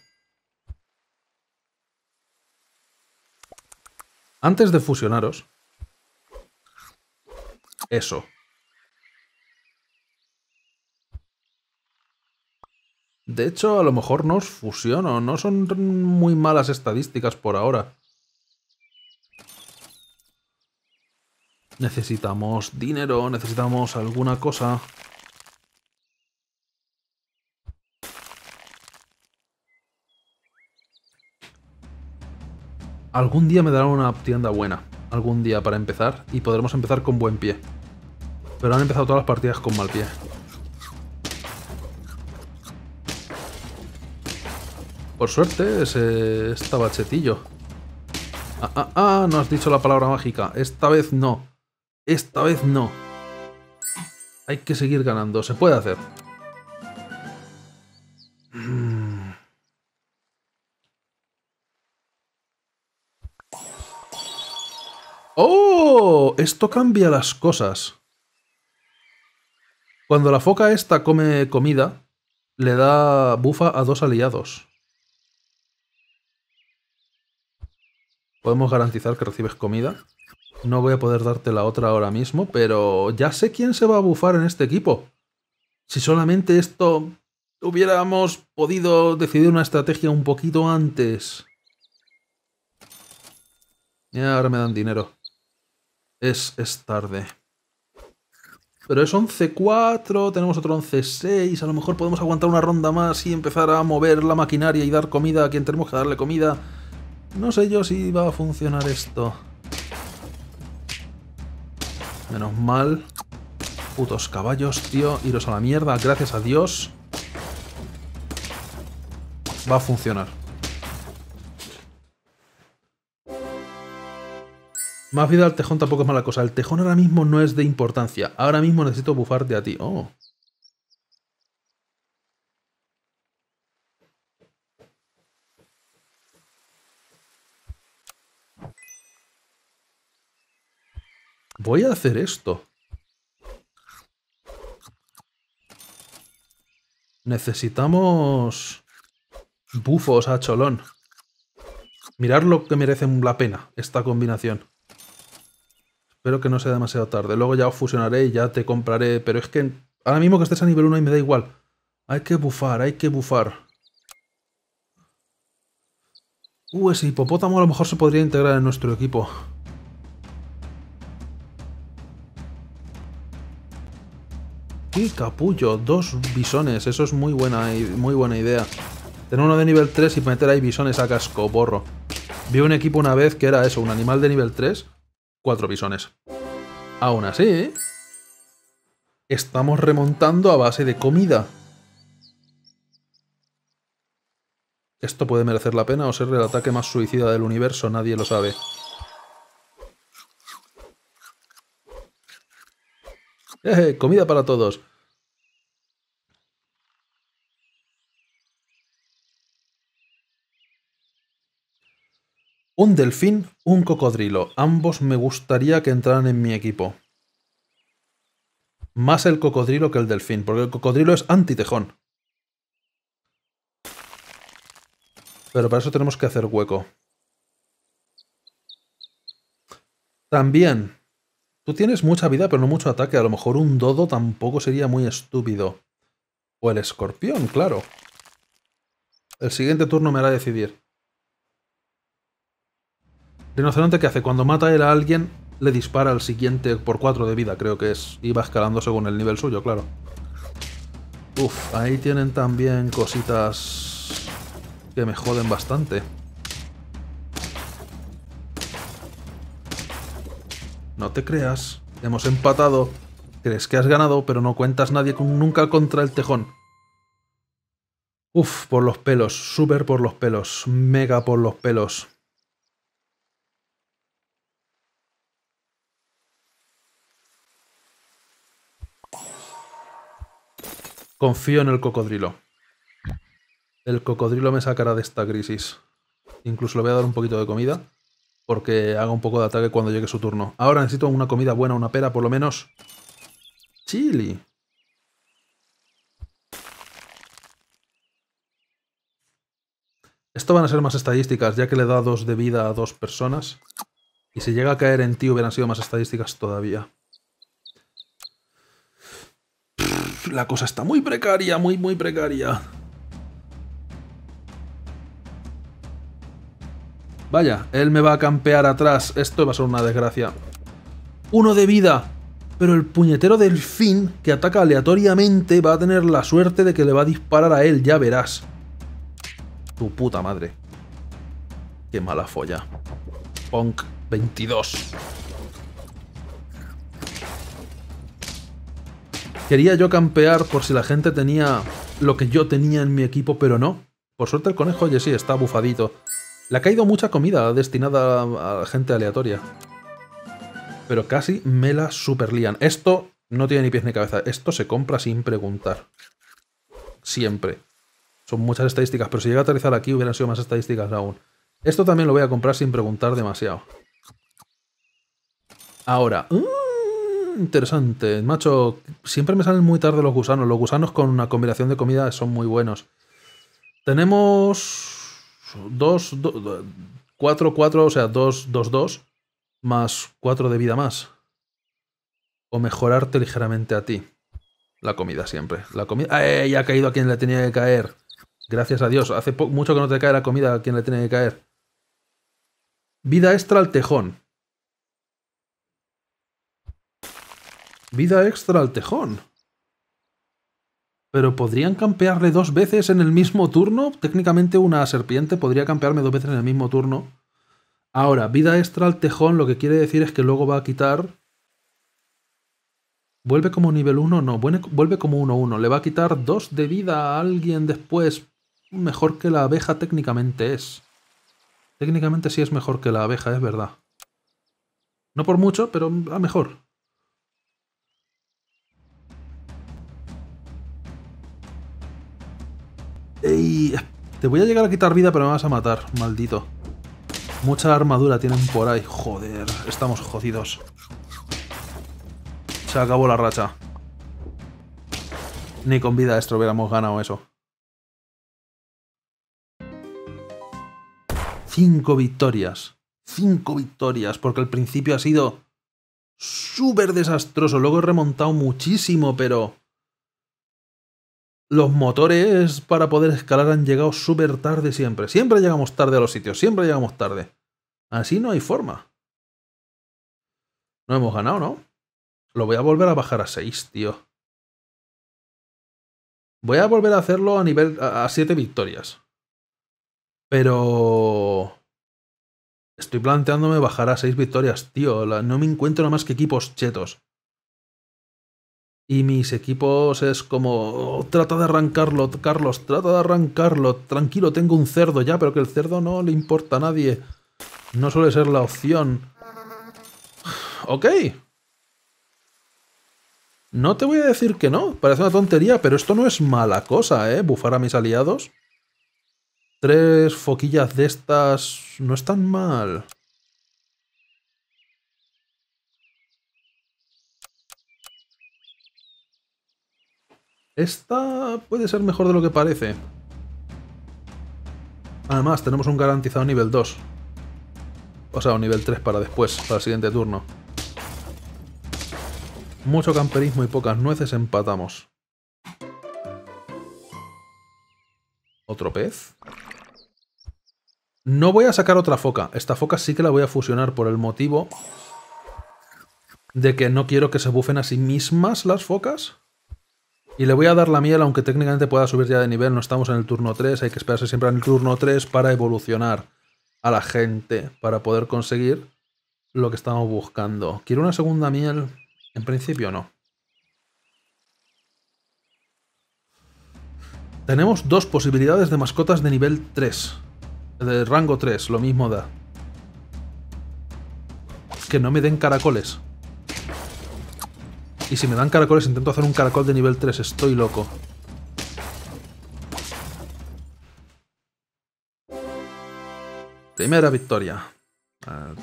Antes de fusionaros... Eso. De hecho, a lo mejor nos fusiono. No son muy malas estadísticas por ahora. Necesitamos dinero, necesitamos alguna cosa. Algún día me darán una tienda buena. Algún día para empezar. Y podremos empezar con buen pie. Pero han empezado todas las partidas con mal pie. Por suerte ese estaba chetillo. Ah, ah, ah, no has dicho la palabra mágica. Esta vez no. Esta vez no. Hay que seguir ganando. Se puede hacer. ¡Oh! Esto cambia las cosas. Cuando la foca esta come comida, le da bufa a dos aliados. Podemos garantizar que recibes comida. No voy a poder darte la otra ahora mismo, pero ya sé quién se va a bufar en este equipo. Si solamente esto hubiéramos podido decidir una estrategia un poquito antes. Y ahora me dan dinero. Es, es tarde. Pero es 11-4, tenemos otro 11-6... a lo mejor podemos aguantar una ronda más y empezar a mover la maquinaria y dar comida a quien tenemos que darle comida. No sé yo si va a funcionar esto. Menos mal. Putos caballos, tío. Iros a la mierda, gracias a Dios. Va a funcionar. Más vida al tejón tampoco es mala cosa. El tejón ahora mismo no es de importancia. Ahora mismo necesito bufarte a ti. Oh. Voy a hacer esto. Necesitamos bufos a cholón. Mirad lo que merece la pena esta combinación. Espero que no sea demasiado tarde. Luego ya os fusionaré y ya te compraré. Pero es que ahora mismo que estés a nivel 1 y me da igual. Hay que bufar, hay que bufar. Uh, ese hipopótamo a lo mejor se podría integrar en nuestro equipo. ¡Qué capullo! Dos bisones. Eso es muy buena, muy buena idea. Tener uno de nivel 3 y meter ahí bisones a casco, borro. Vi un equipo una vez que era eso, un animal de nivel 3, cuatro bisones. Aún así, estamos remontando a base de comida. ¿Esto puede merecer la pena o ser el ataque más suicida del universo? Nadie lo sabe. Eh, comida para todos. Un delfín, un cocodrilo. Ambos me gustaría que entraran en mi equipo. Más el cocodrilo que el delfín, porque el cocodrilo es antitejón. Pero para eso tenemos que hacer hueco. También Tú tienes mucha vida, pero no mucho ataque. A lo mejor un dodo tampoco sería muy estúpido. O el escorpión, claro. El siguiente turno me hará decidir. Rinoceronte, ¿qué hace? Cuando mata él a alguien, le dispara al siguiente por 4 de vida, creo que es. Iba escalando según el nivel suyo, claro. Uf, ahí tienen también cositas que me joden bastante. No te creas. Hemos empatado. Crees que has ganado, pero no cuentas nadie con, nunca contra el tejón. Uf, por los pelos. Super por los pelos. Mega por los pelos. Confío en el cocodrilo. El cocodrilo me sacará de esta crisis. Incluso le voy a dar un poquito de comida porque haga un poco de ataque cuando llegue su turno. Ahora necesito una comida buena, una pera por lo menos. Chili. Esto van a ser más estadísticas, ya que le da dos de vida a dos personas. Y si llega a caer en ti hubieran sido más estadísticas todavía. La cosa está muy precaria, muy, muy precaria. Vaya, él me va a campear atrás. Esto va a ser una desgracia. ¡Uno de vida! Pero el puñetero delfín, que ataca aleatoriamente, va a tener la suerte de que le va a disparar a él, ya verás. Tu puta madre. Qué mala folla. Punk 22. Quería yo campear por si la gente tenía lo que yo tenía en mi equipo, pero no. Por suerte el conejo, oye, sí, está bufadito. Le ha caído mucha comida destinada a gente aleatoria. Pero casi me la superlían. Esto no tiene ni pies ni cabeza. Esto se compra sin preguntar. Siempre. Son muchas estadísticas, pero si llega a aterrizar aquí hubieran sido más estadísticas aún. Esto también lo voy a comprar sin preguntar demasiado. Ahora, mm, interesante. Macho, siempre me salen muy tarde los gusanos. Los gusanos con una combinación de comida son muy buenos. Tenemos 2, 4, 4, o sea, 2, 2, 2, más 4 de vida más. O mejorarte ligeramente a ti. La comida siempre. La comida... ¡Eh! Ya Ha caído a quien le tenía que caer. Gracias a Dios. Hace mucho que no te cae la comida a quien le tiene que caer. Vida extra al tejón. Vida extra al tejón. Pero podrían campearle dos veces en el mismo turno. Técnicamente una serpiente podría campearme dos veces en el mismo turno. Ahora, vida extra al tejón lo que quiere decir es que luego va a quitar... ¿Vuelve como nivel 1? No, vuelve como 1-1. Le va a quitar dos de vida a alguien después. Mejor que la abeja técnicamente es. Técnicamente sí es mejor que la abeja, es verdad. No por mucho, pero a ah, mejor. Ey, te voy a llegar a quitar vida, pero me vas a matar, maldito. Mucha armadura tienen por ahí. Joder, estamos jodidos. Se acabó la racha. Ni con vida esto hubiéramos ganado eso. Cinco victorias. Cinco victorias, porque al principio ha sido súper desastroso. Luego he remontado muchísimo, pero los motores para poder escalar han llegado súper tarde siempre. Siempre llegamos tarde a los sitios, siempre llegamos tarde. Así no hay forma. No hemos ganado, ¿no? Lo voy a volver a bajar a 6, tío. Voy a volver a hacerlo a nivel... a 7 victorias. Pero... Estoy planteándome bajar a 6 victorias, tío. no me encuentro nada más que equipos chetos y mis equipos es como, oh, trata de arrancarlo, Carlos, trata de arrancarlo, tranquilo, tengo un cerdo ya, pero que el cerdo no le importa a nadie. No suele ser la opción. Ok. No te voy a decir que no, parece una tontería, pero esto no es mala cosa, ¿eh? Bufar a mis aliados. Tres foquillas de estas no están mal. Esta puede ser mejor de lo que parece. Además, tenemos un garantizado nivel 2. O sea, un nivel 3 para después, para el siguiente turno. Mucho camperismo y pocas nueces empatamos. ¿Otro pez? No voy a sacar otra foca. Esta foca sí que la voy a fusionar por el motivo de que no quiero que se bufen a sí mismas las focas. Y le voy a dar la miel, aunque técnicamente pueda subir ya de nivel, no estamos en el turno 3, hay que esperarse siempre en el turno 3 para evolucionar a la gente, para poder conseguir lo que estamos buscando. ¿Quiero una segunda miel? En principio no. Tenemos dos posibilidades de mascotas de nivel 3. De rango 3, lo mismo da. Que no me den caracoles. Y si me dan caracoles, intento hacer un caracol de nivel 3. Estoy loco. Primera victoria. Eh,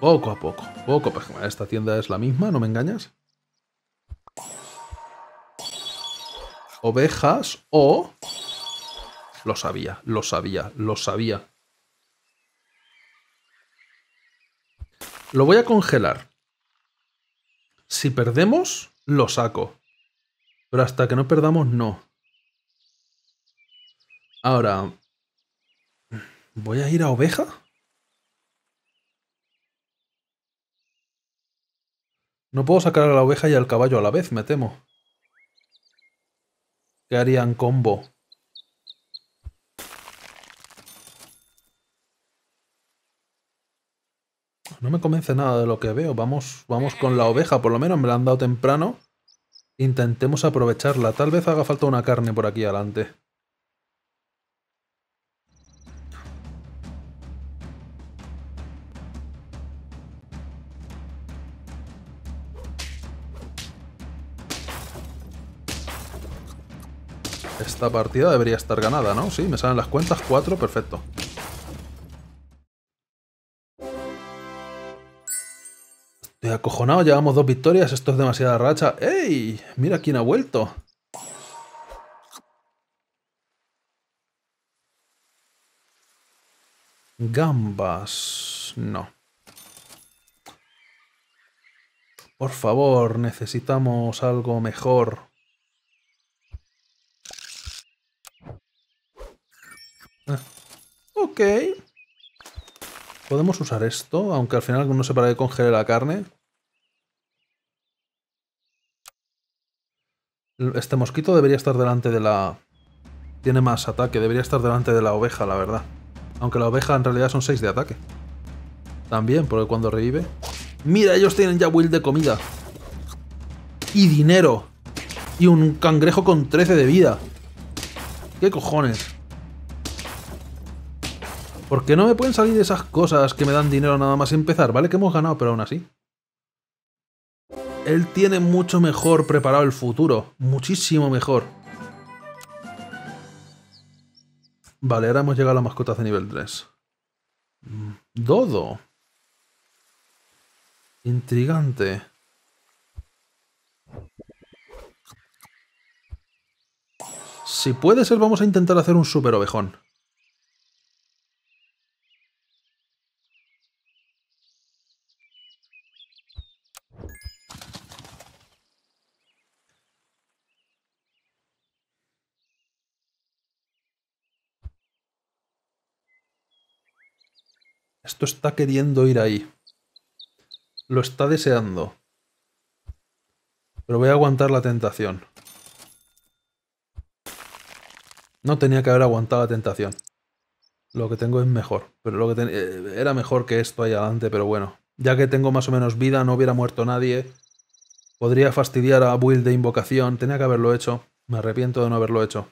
poco a poco. Poco. Esta tienda es la misma, ¿no me engañas? Ovejas o... Lo sabía, lo sabía, lo sabía. Lo voy a congelar. Si perdemos, lo saco. Pero hasta que no perdamos, no. Ahora... ¿Voy a ir a oveja? No puedo sacar a la oveja y al caballo a la vez, me temo. ¿Qué harían combo? no me convence nada de lo que veo. Vamos, vamos con la oveja, por lo menos me la han dado temprano. Intentemos aprovecharla. Tal vez haga falta una carne por aquí adelante. Esta partida debería estar ganada, ¿no? Sí, me salen las cuentas. Cuatro, perfecto. Estoy acojonado, llevamos dos victorias, esto es demasiada racha. ¡Ey! Mira quién ha vuelto. Gambas... No. Por favor, necesitamos algo mejor. Ah, ok. ¿Podemos usar esto? Aunque al final no se para que congelar la carne. Este mosquito debería estar delante de la... Tiene más ataque, debería estar delante de la oveja, la verdad. Aunque la oveja en realidad son 6 de ataque. También, porque cuando revive... ¡Mira, ellos tienen ya will de comida! ¡Y dinero! Y un cangrejo con 13 de vida. ¿Qué cojones? Porque no me pueden salir de esas cosas que me dan dinero nada más empezar, ¿vale? Que hemos ganado, pero aún así. Él tiene mucho mejor preparado el futuro. Muchísimo mejor. Vale, ahora hemos llegado a la mascota de nivel 3. Mm, Dodo. Intrigante. Si puede ser, vamos a intentar hacer un super ovejón. Esto está queriendo ir ahí. Lo está deseando. Pero voy a aguantar la tentación. No tenía que haber aguantado la tentación. Lo que tengo es mejor. Pero lo que eh, era mejor que esto ahí adelante, pero bueno. Ya que tengo más o menos vida, no hubiera muerto nadie. Podría fastidiar a Will de invocación. Tenía que haberlo hecho. Me arrepiento de no haberlo hecho.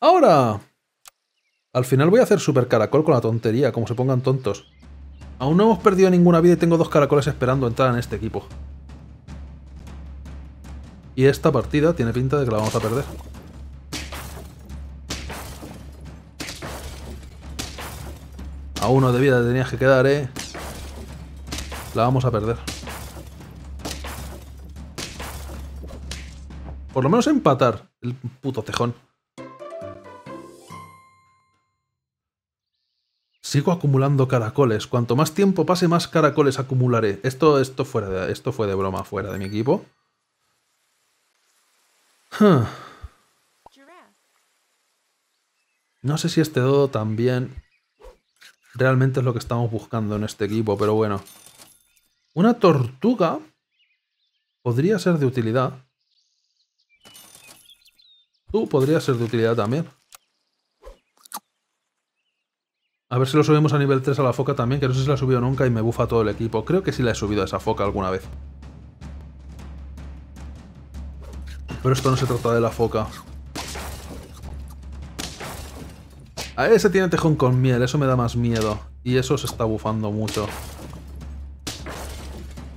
¡Ahora! Al final voy a hacer super caracol con la tontería, como se pongan tontos. Aún no hemos perdido ninguna vida y tengo dos caracoles esperando entrar en este equipo. Y esta partida tiene pinta de que la vamos a perder. A uno de vida te tenías que quedar, ¿eh? La vamos a perder. Por lo menos empatar el puto tejón. Sigo acumulando caracoles. Cuanto más tiempo pase, más caracoles acumularé. Esto, esto, fuera esto fue de broma fuera de mi equipo. No sé si este dodo también realmente es lo que estamos buscando en este equipo, pero bueno. Una tortuga podría ser de utilidad. Tú podrías ser de utilidad también. A ver si lo subimos a nivel 3 a la foca también, que no sé si la he subido nunca y me bufa todo el equipo. Creo que sí la he subido a esa foca alguna vez. Pero esto no se trata de la foca. A ese tiene tejón con miel, eso me da más miedo. Y eso se está bufando mucho.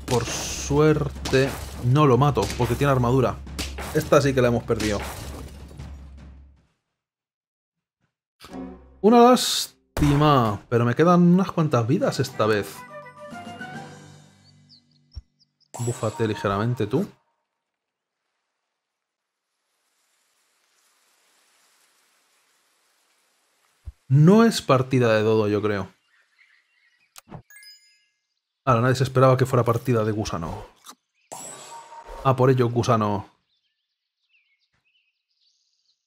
Por suerte no lo mato, porque tiene armadura. Esta sí que la hemos perdido. Una de las última, pero me quedan unas cuantas vidas esta vez. Búfate ligeramente tú. No es partida de dodo, yo creo. Ahora, nadie se esperaba que fuera partida de gusano. Ah, por ello, gusano.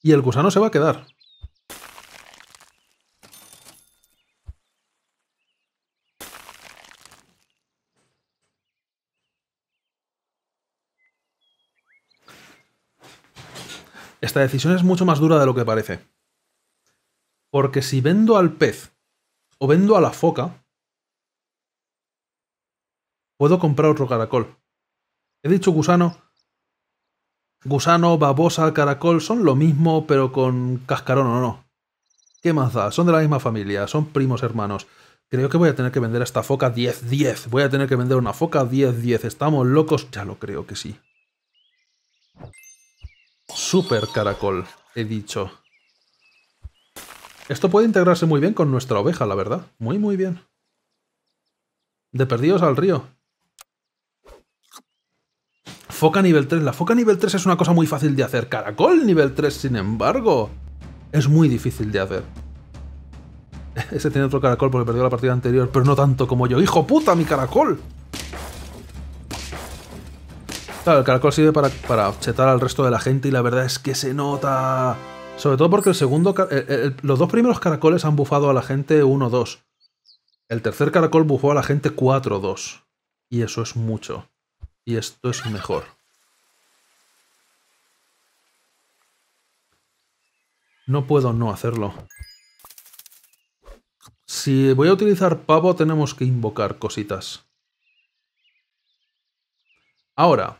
Y el gusano se va a quedar. Esta decisión es mucho más dura de lo que parece. Porque si vendo al pez o vendo a la foca, puedo comprar otro caracol. He dicho gusano. Gusano, babosa, caracol son lo mismo, pero con cascarón o no. ¿Qué más da? Son de la misma familia, son primos hermanos. Creo que voy a tener que vender a esta foca 10-10. Voy a tener que vender una foca 10-10. ¿Estamos locos? Ya lo creo que sí. Super caracol, he dicho. Esto puede integrarse muy bien con nuestra oveja, la verdad. Muy, muy bien. De perdidos al río. Foca nivel 3. La foca nivel 3 es una cosa muy fácil de hacer. Caracol nivel 3, sin embargo, es muy difícil de hacer. Ese tiene otro caracol porque perdió la partida anterior, pero no tanto como yo. ¡Hijo puta, mi caracol! el caracol sirve para, para chetar al resto de la gente y la verdad es que se nota. Sobre todo porque el segundo. los dos primeros caracoles han bufado a la gente 1-2. El tercer caracol bufó a la gente 4-2. Y eso es mucho. Y esto es mejor. No puedo no hacerlo. Si voy a utilizar pavo, tenemos que invocar cositas. Ahora,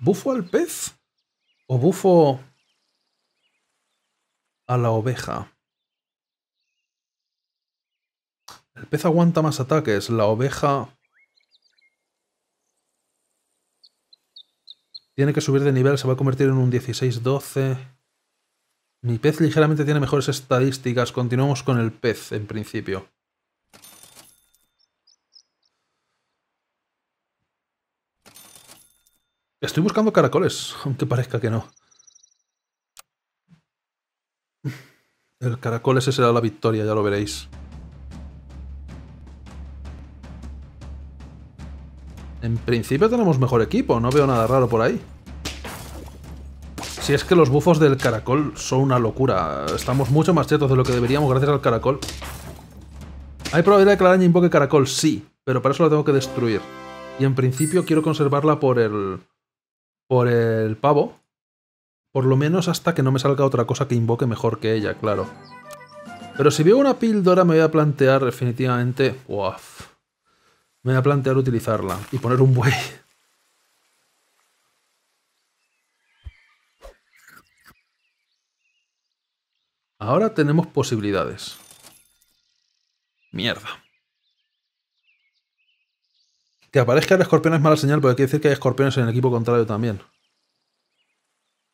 ¿Bufo al pez? ¿O bufo a la oveja? El pez aguanta más ataques, la oveja... Tiene que subir de nivel, se va a convertir en un 16-12. Mi pez ligeramente tiene mejores estadísticas, continuamos con el pez en principio. Estoy buscando caracoles, aunque parezca que no. El caracol ese será la victoria, ya lo veréis. En principio tenemos mejor equipo, no veo nada raro por ahí. Si es que los bufos del caracol son una locura. Estamos mucho más chetos de lo que deberíamos gracias al caracol. ¿Hay probabilidad de que la araña invoque caracol? Sí, pero para eso la tengo que destruir. Y en principio quiero conservarla por el por el pavo. Por lo menos hasta que no me salga otra cosa que invoque mejor que ella, claro. Pero si veo una píldora me voy a plantear definitivamente... ¡Wow! me voy a plantear utilizarla y poner un buey. Ahora tenemos posibilidades. Mierda. Que aparezca el escorpión es mala señal, porque quiere decir que hay escorpiones en el equipo contrario también.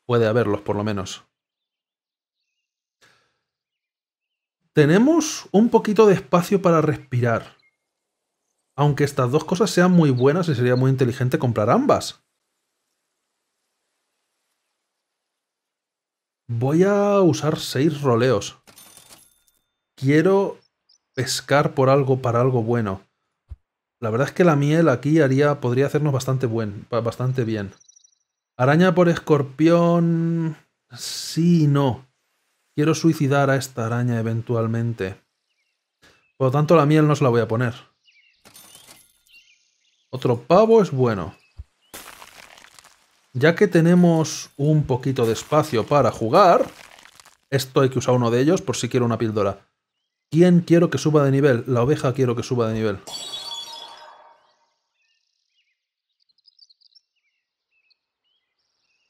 Puede haberlos, por lo menos. Tenemos un poquito de espacio para respirar. Aunque estas dos cosas sean muy buenas y sería muy inteligente comprar ambas. Voy a usar seis roleos. Quiero pescar por algo para algo bueno. La verdad es que la miel aquí haría, podría hacernos bastante, buen, bastante bien. Araña por escorpión... Sí y no. Quiero suicidar a esta araña eventualmente. Por lo tanto, la miel no se la voy a poner. Otro pavo es bueno. Ya que tenemos un poquito de espacio para jugar... Esto hay que usar uno de ellos por si quiero una píldora. ¿Quién quiero que suba de nivel? La oveja quiero que suba de nivel.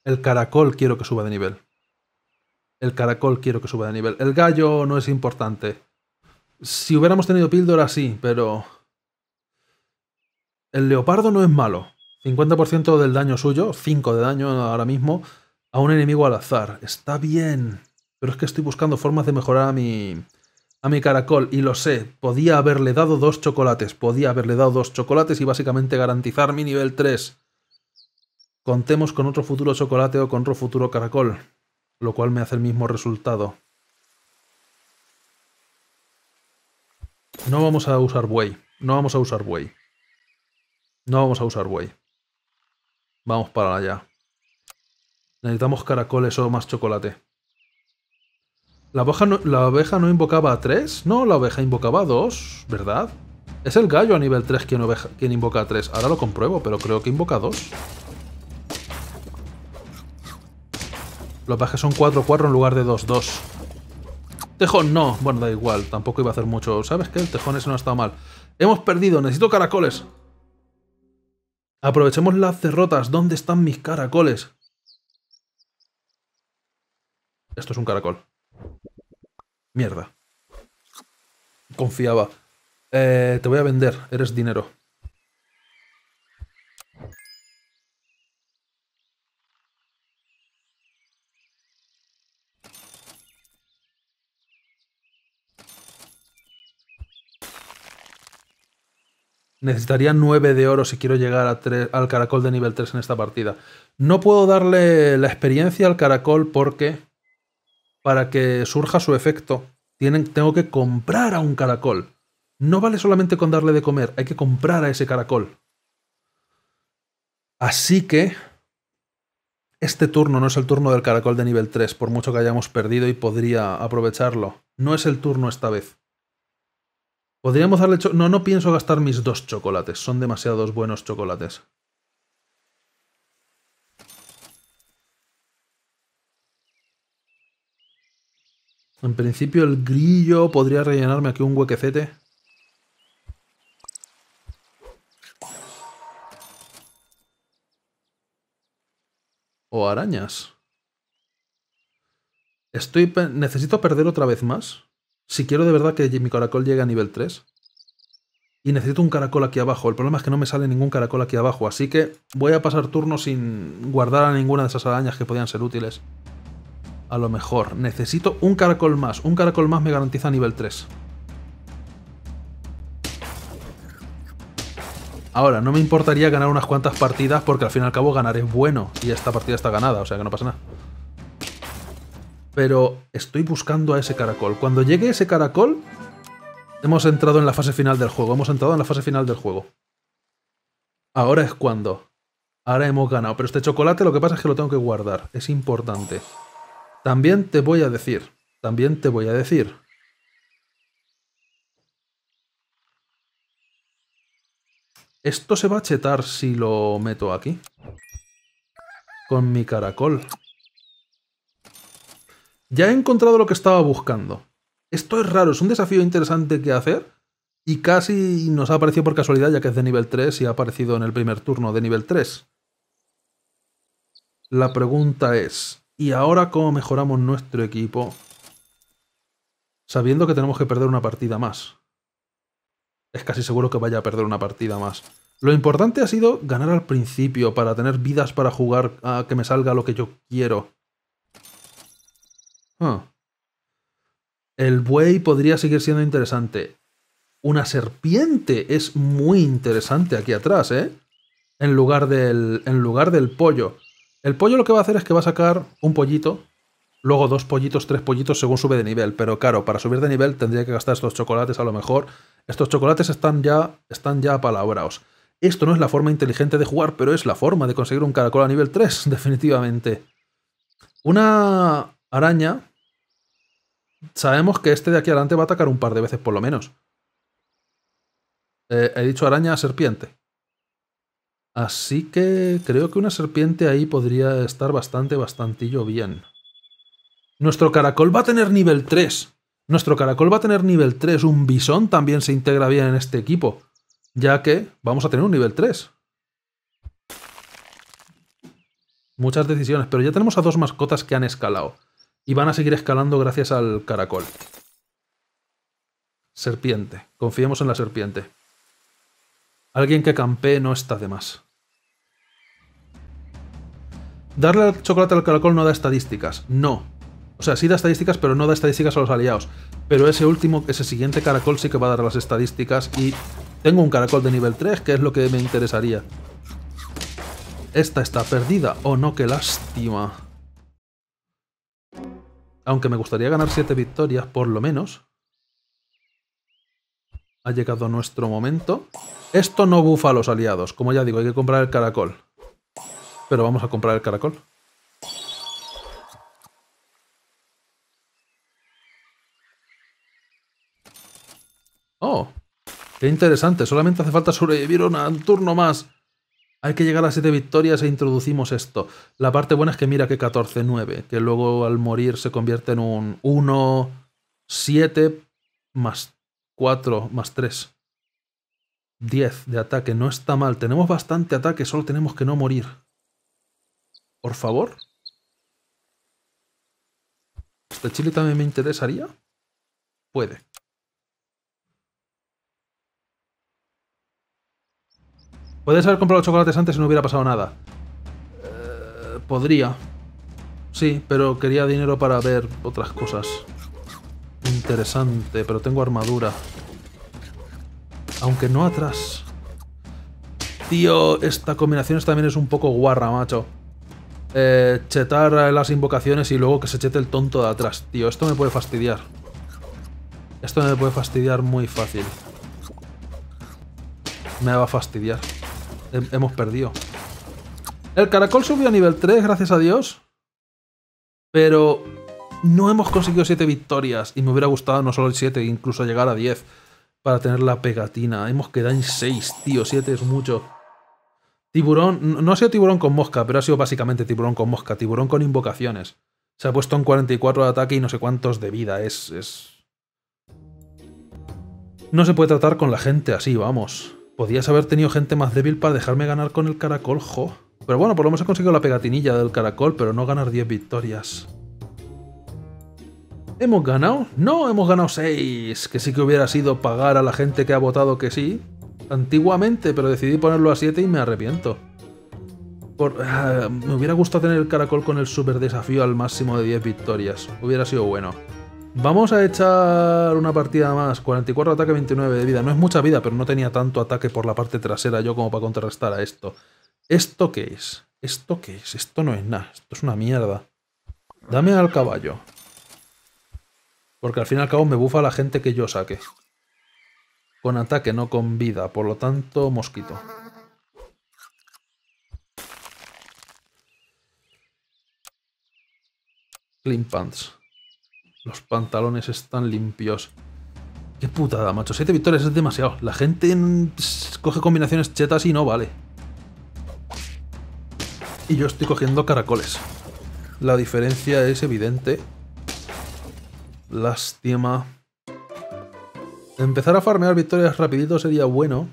El caracol quiero que suba de nivel. El caracol quiero que suba de nivel. El gallo no es importante. Si hubiéramos tenido píldora, sí, pero... El leopardo no es malo. 50% del daño suyo, 5 de daño ahora mismo, a un enemigo al azar. Está bien. Pero es que estoy buscando formas de mejorar a mi, a mi caracol. Y lo sé, podía haberle dado dos chocolates. Podía haberle dado dos chocolates y básicamente garantizar mi nivel 3. Contemos con otro futuro chocolate o con otro futuro caracol, lo cual me hace el mismo resultado. No vamos a usar buey, no vamos a usar buey. No vamos a usar buey. Vamos para allá. Necesitamos caracoles o más chocolate. La oveja, no, invocaba a 3, no, la oveja invocaba a 2, ¿verdad? Es el gallo a nivel 3 quien, quien invoca a 3. Ahora lo compruebo, pero creo que invoca a 2. Los bajes son 4-4 en lugar de 2-2. Tejón no. Bueno, da igual. Tampoco iba a hacer mucho. ¿Sabes qué? El tejón ese no ha estado mal. Hemos perdido. Necesito caracoles. Aprovechemos las derrotas. ¿Dónde están mis caracoles? Esto es un caracol. Mierda. Confiaba. Eh, te voy a vender. Eres dinero. Necesitaría 9 de oro si quiero llegar al caracol de nivel 3 en esta partida. No puedo darle la experiencia al caracol porque para que surja su efecto tienen, tengo que comprar a un caracol. No vale solamente con darle de comer, hay que comprar a ese caracol. Así que este turno no es el turno del caracol de nivel 3, por mucho que hayamos perdido y podría aprovecharlo. No es el turno esta vez. Podríamos darle... No, no pienso gastar mis dos chocolates. Son demasiados buenos chocolates. En principio el grillo podría rellenarme aquí un huequecete. O arañas. Estoy... Necesito perder otra vez más. Si quiero de verdad que mi caracol llegue a nivel 3. Y necesito un caracol aquí abajo. El problema es que no me sale ningún caracol aquí abajo. Así que voy a pasar turno sin guardar a ninguna de esas arañas que podían ser útiles. A lo mejor. Necesito un caracol más. Un caracol más me garantiza nivel 3. Ahora, no me importaría ganar unas cuantas partidas porque al fin y al cabo ganar es bueno. Y esta partida está ganada, o sea que no pasa nada. Pero estoy buscando a ese caracol. Cuando llegue ese caracol, hemos entrado en la fase final del juego. Hemos entrado en la fase final del juego. Ahora es cuando. Ahora hemos ganado. Pero este chocolate lo que pasa es que lo tengo que guardar. Es importante. También te voy a decir. También te voy a decir. Esto se va a chetar si lo meto aquí. Con mi caracol. Ya he encontrado lo que estaba buscando. Esto es raro, es un desafío interesante que hacer y casi nos ha aparecido por casualidad ya que es de nivel 3 y ha aparecido en el primer turno de nivel 3. La pregunta es, ¿y ahora cómo mejoramos nuestro equipo sabiendo que tenemos que perder una partida más? Es casi seguro que vaya a perder una partida más. Lo importante ha sido ganar al principio para tener vidas para jugar a que me salga lo que yo quiero. El buey podría seguir siendo interesante. Una serpiente es muy interesante aquí atrás, ¿eh? En lugar del, en lugar del pollo. El pollo lo que va a hacer es que va a sacar un pollito, luego dos pollitos, tres pollitos según sube de nivel. Pero claro, para subir de nivel tendría que gastar estos chocolates a lo mejor. Estos chocolates están ya, están ya apalabrados. Esto no es la forma inteligente de jugar, pero es la forma de conseguir un caracol a nivel 3, definitivamente. Una, araña, sabemos que este de aquí adelante va a atacar un par de veces por lo menos. Eh, he dicho araña, a serpiente. Así que creo que una serpiente ahí podría estar bastante, bastantillo bien. Nuestro caracol va a tener nivel 3. Nuestro caracol va a tener nivel 3. Un bisón también se integra bien en este equipo. Ya que vamos a tener un nivel 3. Muchas decisiones, pero ya tenemos a dos mascotas que han escalado. Y van a seguir escalando gracias al caracol. Serpiente. Confiemos en la serpiente. Alguien que campee no está de más. Darle el chocolate al caracol no da estadísticas. No. O sea, sí da estadísticas, pero no da estadísticas a los aliados. Pero ese último, ese siguiente caracol sí que va a dar las estadísticas y tengo un caracol de nivel 3, que es lo que me interesaría. Esta está perdida. Oh no, qué lástima. Aunque me gustaría ganar 7 victorias, por lo menos. Ha llegado nuestro momento. Esto no bufa a los aliados. Como ya digo, hay que comprar el caracol. Pero vamos a comprar el caracol. Oh, qué interesante. Solamente hace falta sobrevivir un turno más hay que llegar a 7 victorias e introducimos esto. La parte buena es que mira que 14-9, que luego al morir se convierte en un 1-7 más 4 más 3. 10 de ataque, no está mal. Tenemos bastante ataque, solo tenemos que no morir. Por favor. ¿Este chile también me interesaría? Puede. ¿Podrías haber comprado chocolates antes y no hubiera pasado nada? Eh, podría. Sí, pero quería dinero para ver otras cosas. Interesante, pero tengo armadura. Aunque no atrás. Tío, esta combinación también es un poco guarra, macho. Eh, chetar las invocaciones y luego que se chete el tonto de atrás. Tío, esto me puede fastidiar. Esto me puede fastidiar muy fácil. Me va a fastidiar hemos perdido. El caracol subió a nivel 3, gracias a Dios. Pero no hemos conseguido 7 victorias. Y me hubiera gustado no solo el 7, incluso llegar a 10 para tener la pegatina. Hemos quedado en 6, tío. 7 es mucho. Tiburón, no ha sido tiburón con mosca, pero ha sido básicamente tiburón con mosca, tiburón con invocaciones. Se ha puesto en 44 de ataque y no sé cuántos de vida. Es, es... No se puede tratar con la gente así, vamos. Podías haber tenido gente más débil para dejarme ganar con el caracol, jo. Pero bueno, por lo menos he conseguido la pegatinilla del caracol, pero no ganar 10 victorias. ¿Hemos ganado? No, hemos ganado 6, que sí que hubiera sido pagar a la gente que ha votado que sí. Antiguamente, pero decidí ponerlo a 7 y me arrepiento. Eh, me hubiera gustado tener el caracol con el super desafío al máximo de 10 victorias. Hubiera sido bueno. Vamos a echar una partida más. 44 ataque, 29 de vida. No es mucha vida, pero no tenía tanto ataque por la parte trasera yo como para contrarrestar a esto. ¿Esto qué es? ¿Esto qué es? Esto no es nada. Esto es una mierda. Dame al caballo. Porque al fin y al cabo me bufa la gente que yo saque. Con ataque, no con vida. Por lo tanto, mosquito. Clean los pantalones están limpios. Qué putada, macho. Siete victorias es demasiado. La gente coge combinaciones chetas y no vale. Y yo estoy cogiendo caracoles. La diferencia es evidente. Lástima. Empezar a farmear victorias rapidito sería bueno.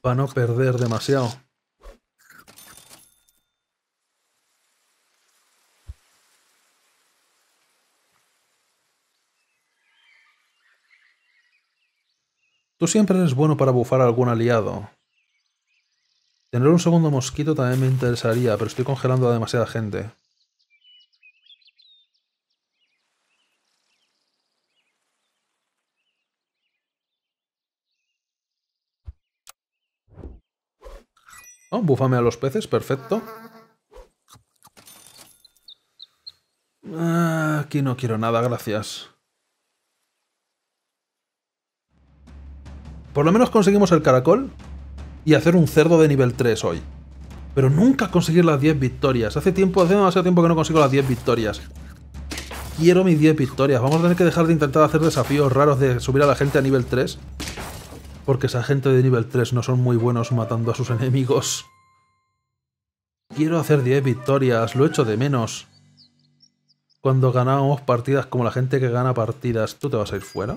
Para no perder demasiado. Tú siempre eres bueno para bufar a algún aliado. Tener un segundo mosquito también me interesaría, pero estoy congelando a demasiada gente. Oh, búfame a los peces, perfecto. Ah, aquí no quiero nada, gracias. Por lo menos conseguimos el caracol y hacer un cerdo de nivel 3 hoy. Pero nunca conseguir las 10 victorias. Hace tiempo, hace demasiado tiempo que no consigo las 10 victorias. Quiero mis 10 victorias. Vamos a tener que dejar de intentar hacer desafíos raros de subir a la gente a nivel 3. Porque esa gente de nivel 3 no son muy buenos matando a sus enemigos. Quiero hacer 10 victorias, lo echo de menos. Cuando ganábamos partidas como la gente que gana partidas, ¿tú te vas a ir fuera?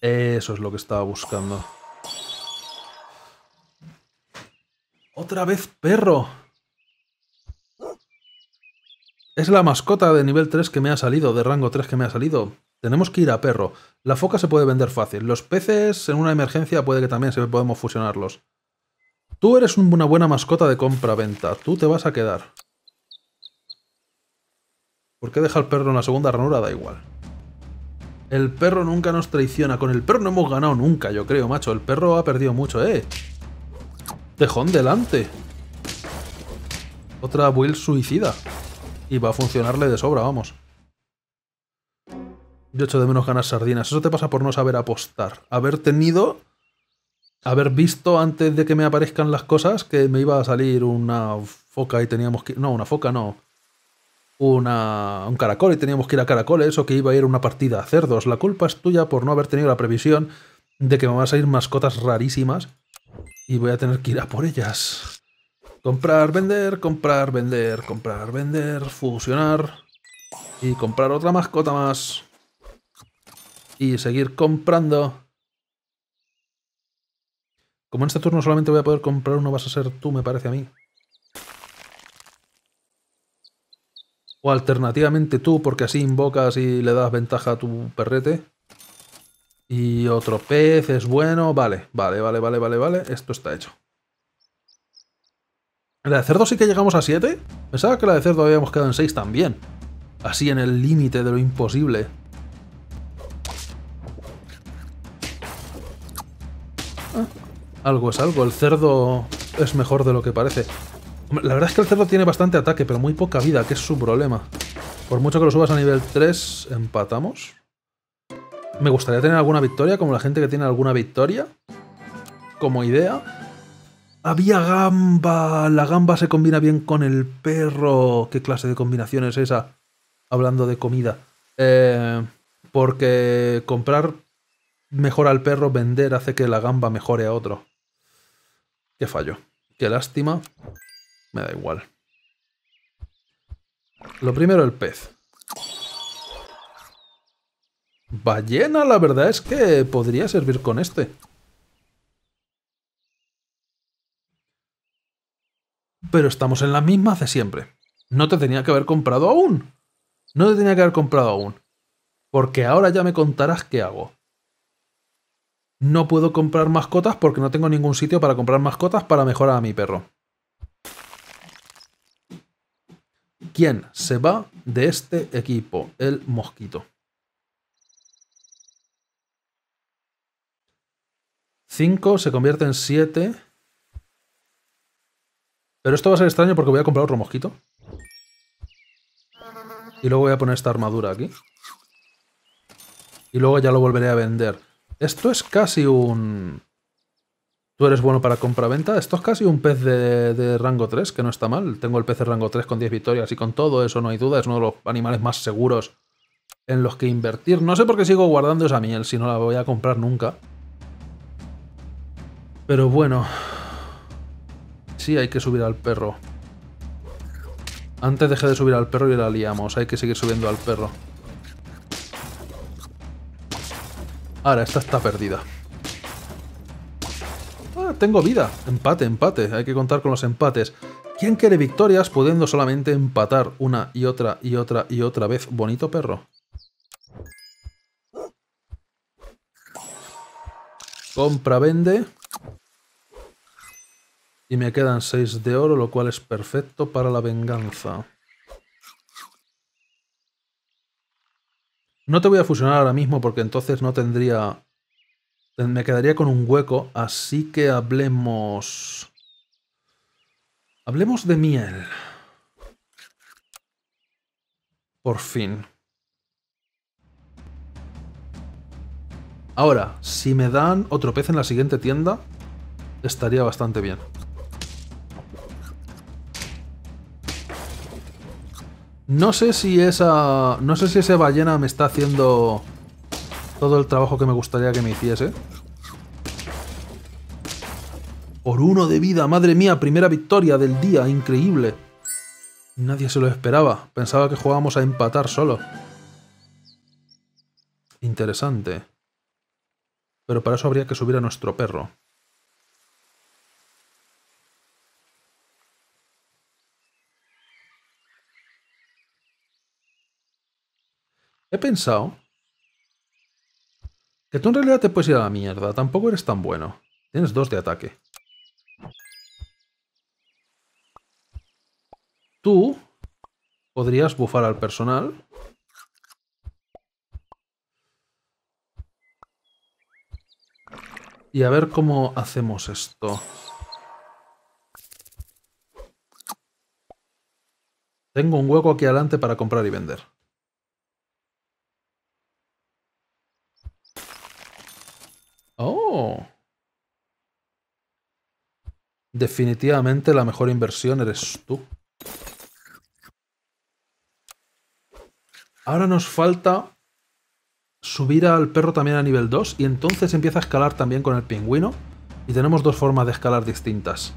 Eso es lo que estaba buscando. ¡Otra vez perro! Es la mascota de nivel 3 que me ha salido, de rango 3 que me ha salido. Tenemos que ir a perro. La foca se puede vender fácil. Los peces en una emergencia puede que también se podemos fusionarlos. Tú eres una buena mascota de compra-venta. Tú te vas a quedar. ¿Por qué deja el perro en la segunda ranura? Da igual. El perro nunca nos traiciona. Con el perro no hemos ganado nunca, yo creo, macho. El perro ha perdido mucho, ¿eh? Dejón delante. Otra build suicida. Y va a funcionarle de sobra, vamos. Yo echo de menos ganas sardinas. Eso te pasa por no saber apostar. Haber tenido... Haber visto antes de que me aparezcan las cosas que me iba a salir una foca y teníamos que... No, una foca no una, un caracol y teníamos que ir a caracoles o que iba a ir una partida a cerdos. La culpa es tuya por no haber tenido la previsión de que me van a salir mascotas rarísimas y voy a tener que ir a por ellas. Comprar, vender, comprar, vender, comprar, vender, fusionar y comprar otra mascota más. Y seguir comprando. Como en este turno solamente voy a poder comprar uno, vas a ser tú, me parece a mí. O alternativamente tú, porque así invocas y le das ventaja a tu perrete. Y otro pez es bueno. Vale, vale, vale, vale, vale, vale. Esto está hecho. La de cerdo sí que llegamos a 7. Pensaba que la de cerdo habíamos quedado en 6 también. Así en el límite de lo imposible. Ah, algo es algo. El cerdo es mejor de lo que parece. La verdad es que el cerdo tiene bastante ataque, pero muy poca vida, que es su problema. Por mucho que lo subas a nivel 3, empatamos. Me gustaría tener alguna victoria, como la gente que tiene alguna victoria. Como idea. Había gamba. La gamba se combina bien con el perro. ¿Qué clase de combinación es esa? Hablando de comida. Eh, porque comprar mejora al perro, vender hace que la gamba mejore a otro. Qué fallo. Qué lástima. Me da igual. Lo primero, el pez. Ballena, la verdad es que podría servir con este. Pero estamos en la misma hace siempre. No te tenía que haber comprado aún. No te tenía que haber comprado aún. Porque ahora ya me contarás qué hago. No puedo comprar mascotas porque no tengo ningún sitio para comprar mascotas para mejorar a mi perro. ¿Quién se va de este equipo? El Mosquito. 5 se convierte en 7. Pero esto va a ser extraño porque voy a comprar otro mosquito. Y luego voy a poner esta armadura aquí. Y luego ya lo volveré a vender. Esto es casi un... Tú eres bueno para compra-venta. Esto es casi un pez de, rango 3, que no está mal. Tengo el pez de rango 3 con 10 victorias y con todo eso, no hay duda. Es uno de los animales más seguros en los que invertir. No sé por qué sigo guardando esa miel, si no la voy a comprar nunca. Pero bueno. Sí, hay que subir al perro. Antes dejé de subir al perro y la liamos. Hay que seguir subiendo al perro. Ahora, esta está perdida tengo vida. Empate, empate. Hay que contar con los empates. ¿Quién quiere victorias pudiendo solamente empatar una y otra y otra y otra vez? Bonito perro. Compra, vende. Y me quedan 6 de oro, lo cual es perfecto para la venganza. No te voy a fusionar ahora mismo porque entonces no tendría me quedaría con un hueco, así que hablemos... Hablemos de miel. Por fin. Ahora, si me dan otro pez en la siguiente tienda, estaría bastante bien. No sé si esa... No sé si esa ballena me está haciendo... Todo el trabajo que me gustaría que me hiciese. Por uno de vida, madre mía, primera victoria del día, increíble. Nadie se lo esperaba. Pensaba que jugábamos a empatar solo. Interesante. Pero para eso habría que subir a nuestro perro. He pensado que tú en realidad te puedes ir a la mierda, tampoco eres tan bueno. Tienes dos de ataque. Tú podrías bufar al personal. Y a ver cómo hacemos esto. Tengo un hueco aquí adelante para comprar y vender. Oh. Definitivamente la mejor inversión eres tú. Ahora nos falta subir al perro también a nivel 2 y entonces empieza a escalar también con el pingüino. Y tenemos dos formas de escalar distintas.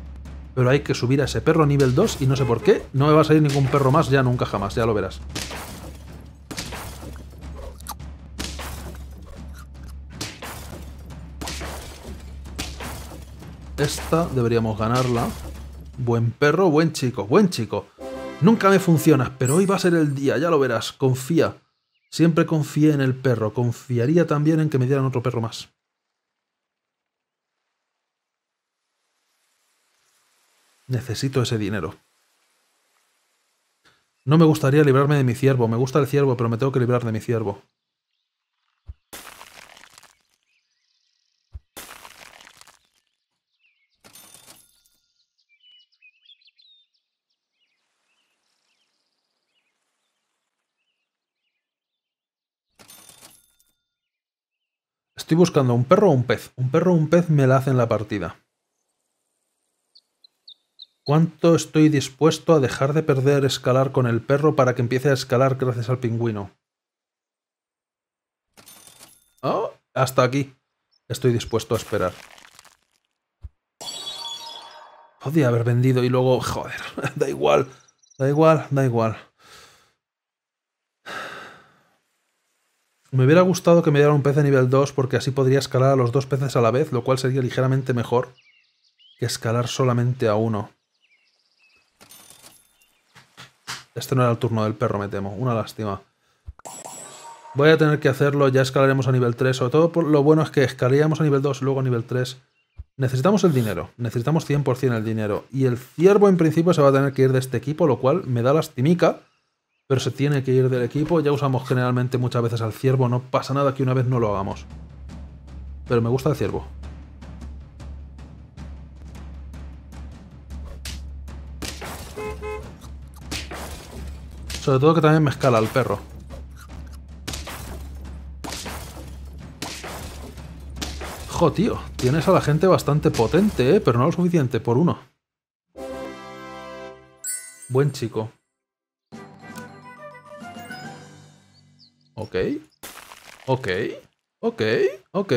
Pero hay que subir a ese perro a nivel 2 y no sé por qué. No me va a salir ningún perro más ya nunca jamás, ya lo verás. Esta deberíamos ganarla. Buen perro, buen chico, buen chico. Nunca me funciona, pero hoy va a ser el día, ya lo verás, confía. Siempre confié en el perro, confiaría también en que me dieran otro perro más. Necesito ese dinero. No me gustaría librarme de mi ciervo, me gusta el ciervo, pero me tengo que librar de mi ciervo. Estoy buscando un perro o un pez. Un perro o un pez me la hacen la partida. ¿Cuánto estoy dispuesto a dejar de perder escalar con el perro para que empiece a escalar gracias al pingüino? Oh, hasta aquí. Estoy dispuesto a esperar. Podía haber vendido y luego... Joder, da igual. Da igual, da igual. Me hubiera gustado que me diera un pez de nivel 2 porque así podría escalar a los dos peces a la vez, lo cual sería ligeramente mejor que escalar solamente a uno. Este no era el turno del perro, me temo. Una lástima. Voy a tener que hacerlo, ya escalaremos a nivel 3. Sobre todo lo bueno es que escalaríamos a nivel 2 y luego a nivel 3. Necesitamos el dinero, necesitamos 100% el dinero. Y el ciervo en principio se va a tener que ir de este equipo, lo cual me da lastimica pero se tiene que ir del equipo. Ya usamos generalmente muchas veces al ciervo, no pasa nada que una vez no lo hagamos. Pero me gusta el ciervo. Sobre todo que también me escala el perro. Jo, tío, tienes a la gente bastante potente, ¿eh? pero no lo suficiente, por uno. Buen chico. Ok. Ok. Ok. Ok.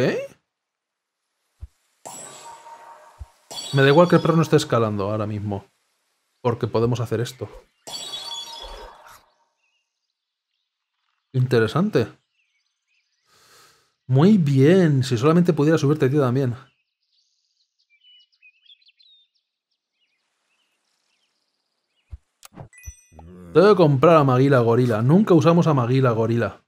Me da igual que el perro no esté escalando ahora mismo. Porque podemos hacer esto. Interesante. Muy bien. Si solamente pudiera subirte tío también. Tengo que comprar a Maguila Gorila. Nunca usamos a Maguila Gorila.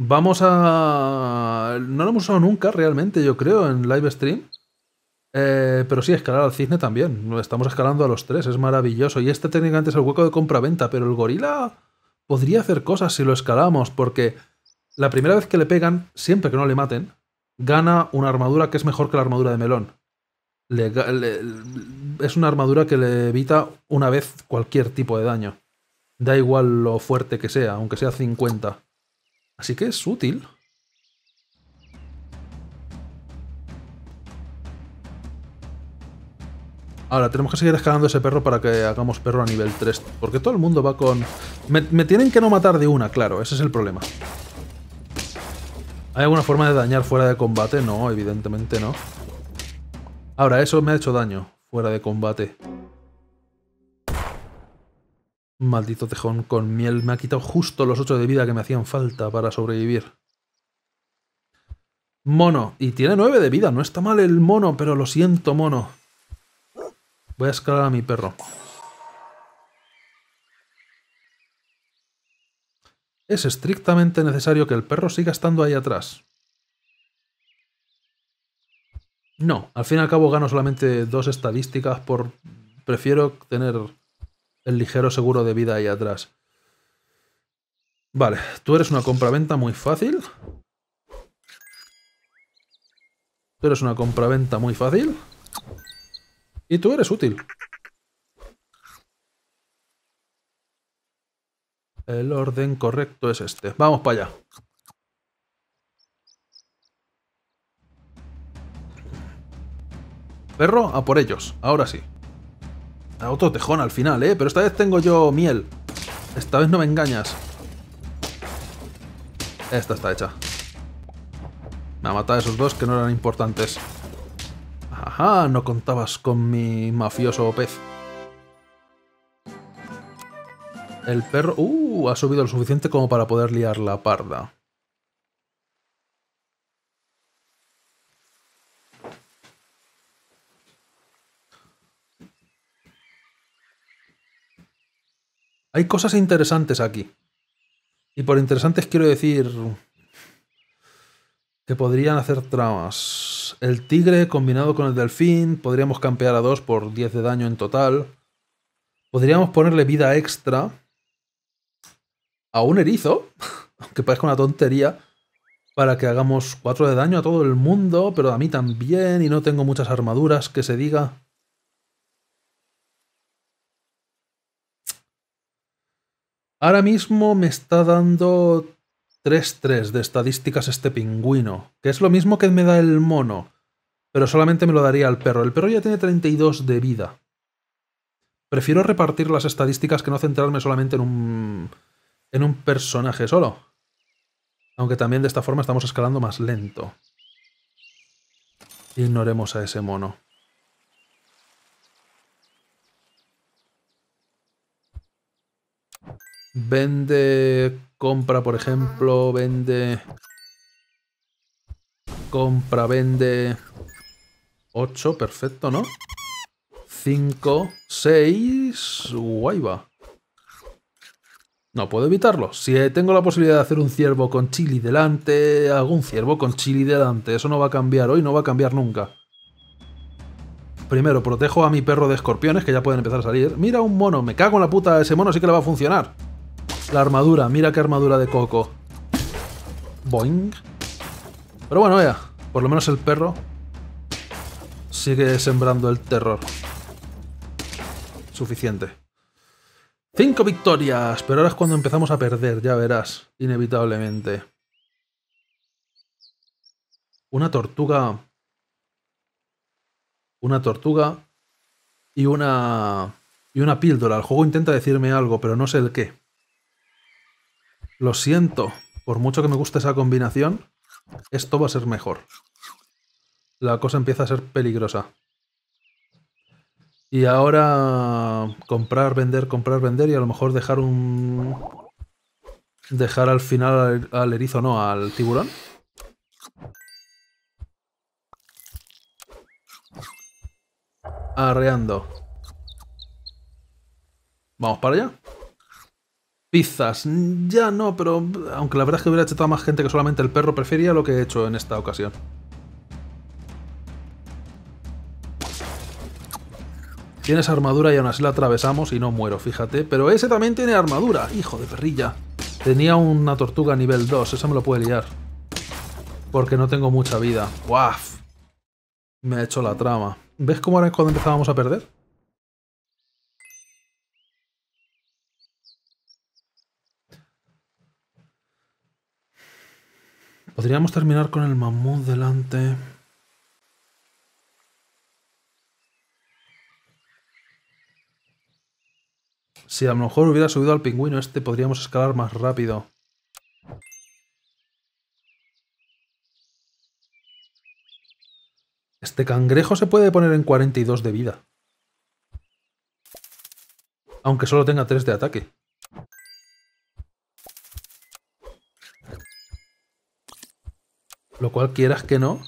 Vamos a. No lo hemos usado nunca realmente, yo creo, en live stream. Eh, pero sí, escalar al cisne también. Estamos escalando a los tres, es maravilloso. Y este técnicamente es el hueco de compra-venta, pero el gorila podría hacer cosas si lo escalamos, porque la primera vez que le pegan, siempre que no le maten, gana una armadura que es mejor que la armadura de melón. es una armadura que le evita una vez cualquier tipo de daño. Da igual lo fuerte que sea, aunque sea 50. Así que es útil. Ahora, tenemos que seguir escalando ese perro para que hagamos perro a nivel 3. Porque todo el mundo va con... Me, tienen que no matar de una, claro. Ese es el problema. ¿Hay alguna forma de dañar fuera de combate? No, evidentemente no. Ahora, eso me ha hecho daño fuera de combate. Maldito tejón con miel. Me ha quitado justo los ocho de vida que me hacían falta para sobrevivir. Mono. Y tiene 9 de vida. No está mal el mono, pero lo siento, mono. Voy a escalar a mi perro. Es estrictamente necesario que el perro siga estando ahí atrás. No, al fin y al cabo gano solamente dos estadísticas por... Prefiero tener el ligero seguro de vida ahí atrás. Vale, tú eres una compraventa muy fácil. Tú eres una compraventa muy fácil. Y tú eres útil. El orden correcto es este. Vamos para allá. Perro, a por ellos. Ahora sí otro tejón al final, ¿eh? Pero esta vez tengo yo miel. Esta vez no me engañas. Esta está hecha. Me ha matado esos dos que no eran importantes. Ajá, no contabas con mi mafioso pez. El perro... Uh, ha subido lo suficiente como para poder liar la parda. Hay cosas interesantes aquí. Y por interesantes quiero decir que podrían hacer tramas. El tigre combinado con el delfín, podríamos campear a dos por 10 de daño en total. Podríamos ponerle vida extra a un erizo, aunque parezca una tontería, para que hagamos 4 de daño a todo el mundo, pero a mí también, y no tengo muchas armaduras, que se diga. Ahora mismo me está dando 3-3 de estadísticas este pingüino, que es lo mismo que me da el mono, pero solamente me lo daría al perro. El perro ya tiene 32 de vida. Prefiero repartir las estadísticas que no centrarme solamente en un, en un personaje solo. Aunque también de esta forma estamos escalando más lento. Ignoremos a ese mono. Vende compra, por ejemplo, vende... Compra, vende... 8, perfecto, ¿no? 5, 6... Guay va. No puedo evitarlo. Si tengo la posibilidad de hacer un ciervo con chili delante, hago un ciervo con chili delante. Eso no va a cambiar hoy, no va a cambiar nunca. Primero, protejo a mi perro de escorpiones, que ya pueden empezar a salir. Mira un mono, me cago en la puta, ese mono sí que le va a funcionar. La armadura, mira qué armadura de coco. Boing. Pero bueno, ya. Por lo menos el perro sigue sembrando el terror. Suficiente. Cinco victorias, pero ahora es cuando empezamos a perder, ya verás, inevitablemente. Una tortuga... Una tortuga y una... y una píldora. El juego intenta decirme algo, pero no sé el qué. Lo siento, por mucho que me guste esa combinación, esto va a ser mejor. La cosa empieza a ser peligrosa. Y ahora comprar, vender, comprar, vender y a lo mejor dejar un... Dejar al final al, erizo, no, al tiburón. Arreando. Vamos para allá. Pizzas, mm, ya no, pero aunque la verdad es que hubiera chetado más gente que solamente el perro, prefería lo que he hecho en esta ocasión. Tienes armadura y aún así la atravesamos y no muero, fíjate. Pero ese también tiene armadura, hijo de perrilla. Tenía una tortuga nivel 2, eso me lo puede liar. Porque no tengo mucha vida. ¡Guaf! Me ha hecho la trama. ¿Ves cómo ahora es cuando empezábamos a perder? Podríamos terminar con el mamut delante. Si a lo mejor hubiera subido al pingüino este, podríamos escalar más rápido. Este cangrejo se puede poner en 42 de vida. Aunque solo tenga 3 de ataque. Lo cual quieras que no.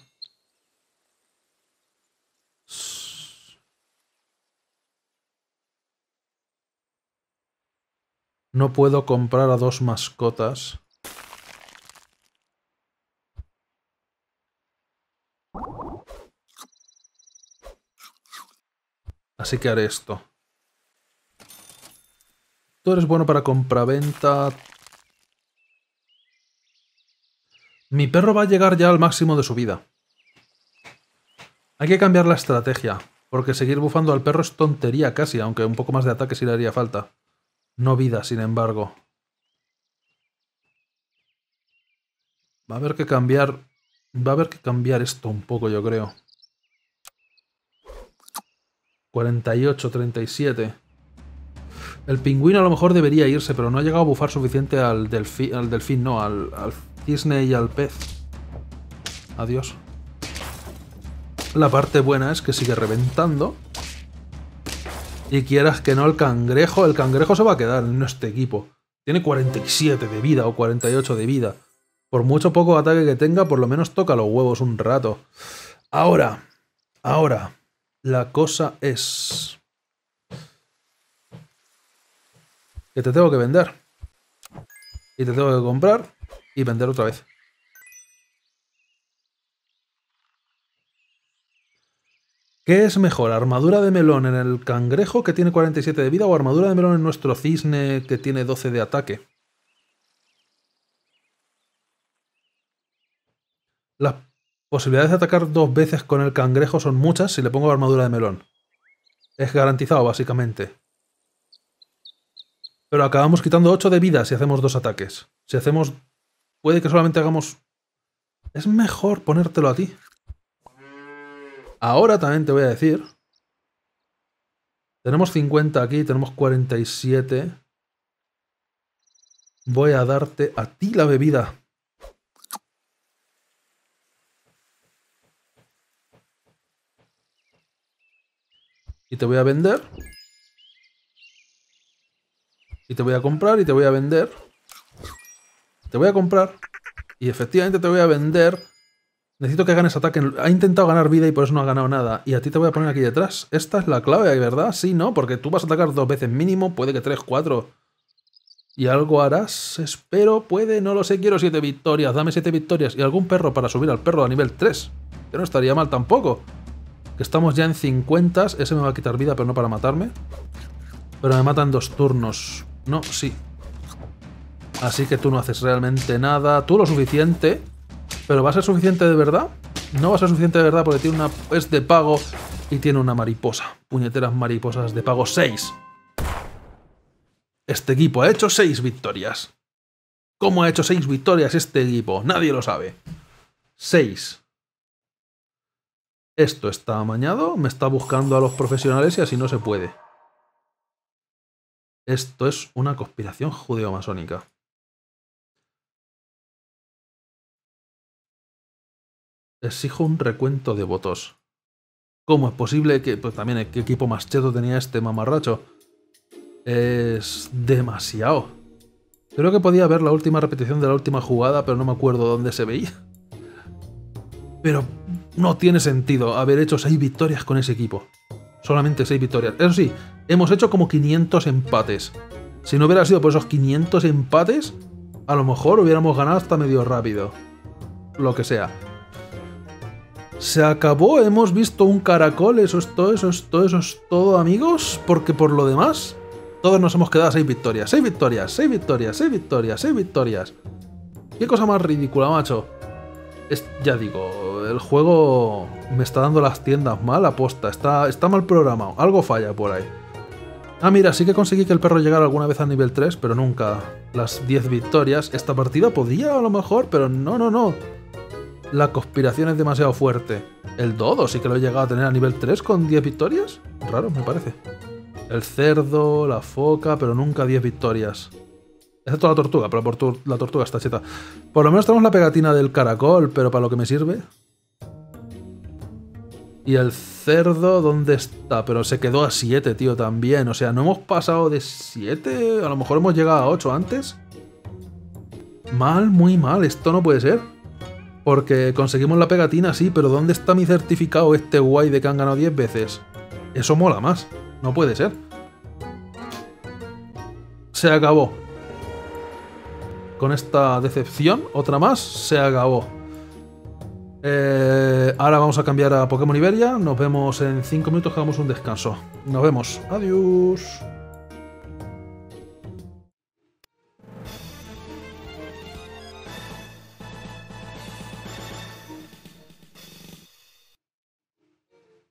No puedo comprar a dos mascotas. Así que haré esto. Tú eres bueno para compraventa, Mi perro va a llegar ya al máximo de su vida. Hay que cambiar la estrategia, porque seguir bufando al perro es tontería casi, aunque un poco más de ataque sí le haría falta. No vida, sin embargo. Va a haber que cambiar... Va a haber que cambiar esto un poco, yo creo. 48, 37. El pingüino a lo mejor debería irse, pero no ha llegado a bufar suficiente al delfín... no, al Disney y al pez. Adiós. La parte buena es que sigue reventando. Y quieras que no, el cangrejo, el cangrejo se va a quedar en este equipo. Tiene 47 de vida o 48 de vida. Por mucho poco ataque que tenga, por lo menos toca los huevos un rato. Ahora, ahora, la cosa es... Que te tengo que vender. Y te tengo que comprar y vender otra vez. ¿Qué es mejor, armadura de melón en el cangrejo que tiene 47 de vida o armadura de melón en nuestro cisne que tiene 12 de ataque? Las posibilidades de atacar dos veces con el cangrejo son muchas si le pongo armadura de melón. Es garantizado, básicamente. Pero acabamos quitando 8 de vida si hacemos dos ataques. Si hacemos puede que solamente hagamos... Es mejor ponértelo a ti. Ahora también te voy a decir... Tenemos 50 aquí, tenemos 47. Voy a darte a ti la bebida. Y te voy a vender. Y te voy a comprar y te voy a vender te voy a comprar y efectivamente te voy a vender. Necesito que ganes ataque. Ha intentado ganar vida y por eso no ha ganado nada. Y a ti te voy a poner aquí detrás. Esta es la clave, ¿verdad? Sí, ¿no? Porque tú vas a atacar dos veces mínimo, puede que tres, cuatro. Y algo harás, espero, puede, no lo sé, quiero siete victorias, dame siete victorias. Y algún perro para subir al perro a nivel 3. Que no estaría mal tampoco. Que estamos ya en 50, ese me va a quitar vida, pero no para matarme. Pero me matan dos turnos. No, sí, Así que tú no haces realmente nada. Tú lo suficiente. Pero ¿va a ser suficiente de verdad? No va a ser suficiente de verdad porque tiene una, es de pago y tiene una mariposa. Puñeteras mariposas de pago 6. Este equipo ha hecho 6 victorias. ¿Cómo ha hecho 6 victorias este equipo? Nadie lo sabe. 6. Esto está amañado. Me está buscando a los profesionales y así no se puede. Esto es una conspiración judeo-masónica. Exijo un recuento de votos. ¿Cómo es posible que... Pues también, eh, ¿qué equipo más cheto tenía este mamarracho? Es demasiado. Creo que podía ver la última repetición de la última jugada, pero no me acuerdo dónde se veía. Pero no tiene sentido haber hecho 6 victorias con ese equipo. Solamente 6 victorias. Eso sí, hemos hecho como 500 empates. Si no hubiera sido por esos 500 empates, a lo mejor hubiéramos ganado hasta medio rápido. Lo que sea. Se acabó, hemos visto un caracol, eso es todo, eso es todo, eso es todo, amigos, porque por lo demás, todos nos hemos quedado a victorias, seis victorias, seis victorias, seis victorias, seis victorias. Qué cosa más ridícula, macho. Es, ya digo, el juego me está dando las tiendas mal aposta, está, está mal programado, algo falla por ahí. Ah, mira, sí que conseguí que el perro llegara alguna vez a nivel 3, pero nunca. Las 10 victorias. Esta partida podía a lo mejor, pero no, no, no. La conspiración es demasiado fuerte. El dodo sí que lo he llegado a tener a nivel 3 con 10 victorias. Raro, me parece. El cerdo, la foca, pero nunca 10 victorias. Excepto la tortuga, pero por la tortuga está cheta. Por lo menos tenemos la pegatina del caracol, pero para lo que me sirve. Y el cerdo, ¿dónde está? Pero se quedó a 7, tío, también. O sea, no hemos pasado de 7. A lo mejor hemos llegado a 8 antes. Mal, muy mal. Esto no puede ser. Porque conseguimos la pegatina, sí, pero ¿dónde está mi certificado este guay de que han ganado 10 veces? Eso mola más. No puede ser. Se acabó. Con esta decepción, otra más, se acabó. Eh, ahora vamos a cambiar a Pokémon Iberia. Nos vemos en 5 minutos hagamos un descanso. Nos vemos. Adiós.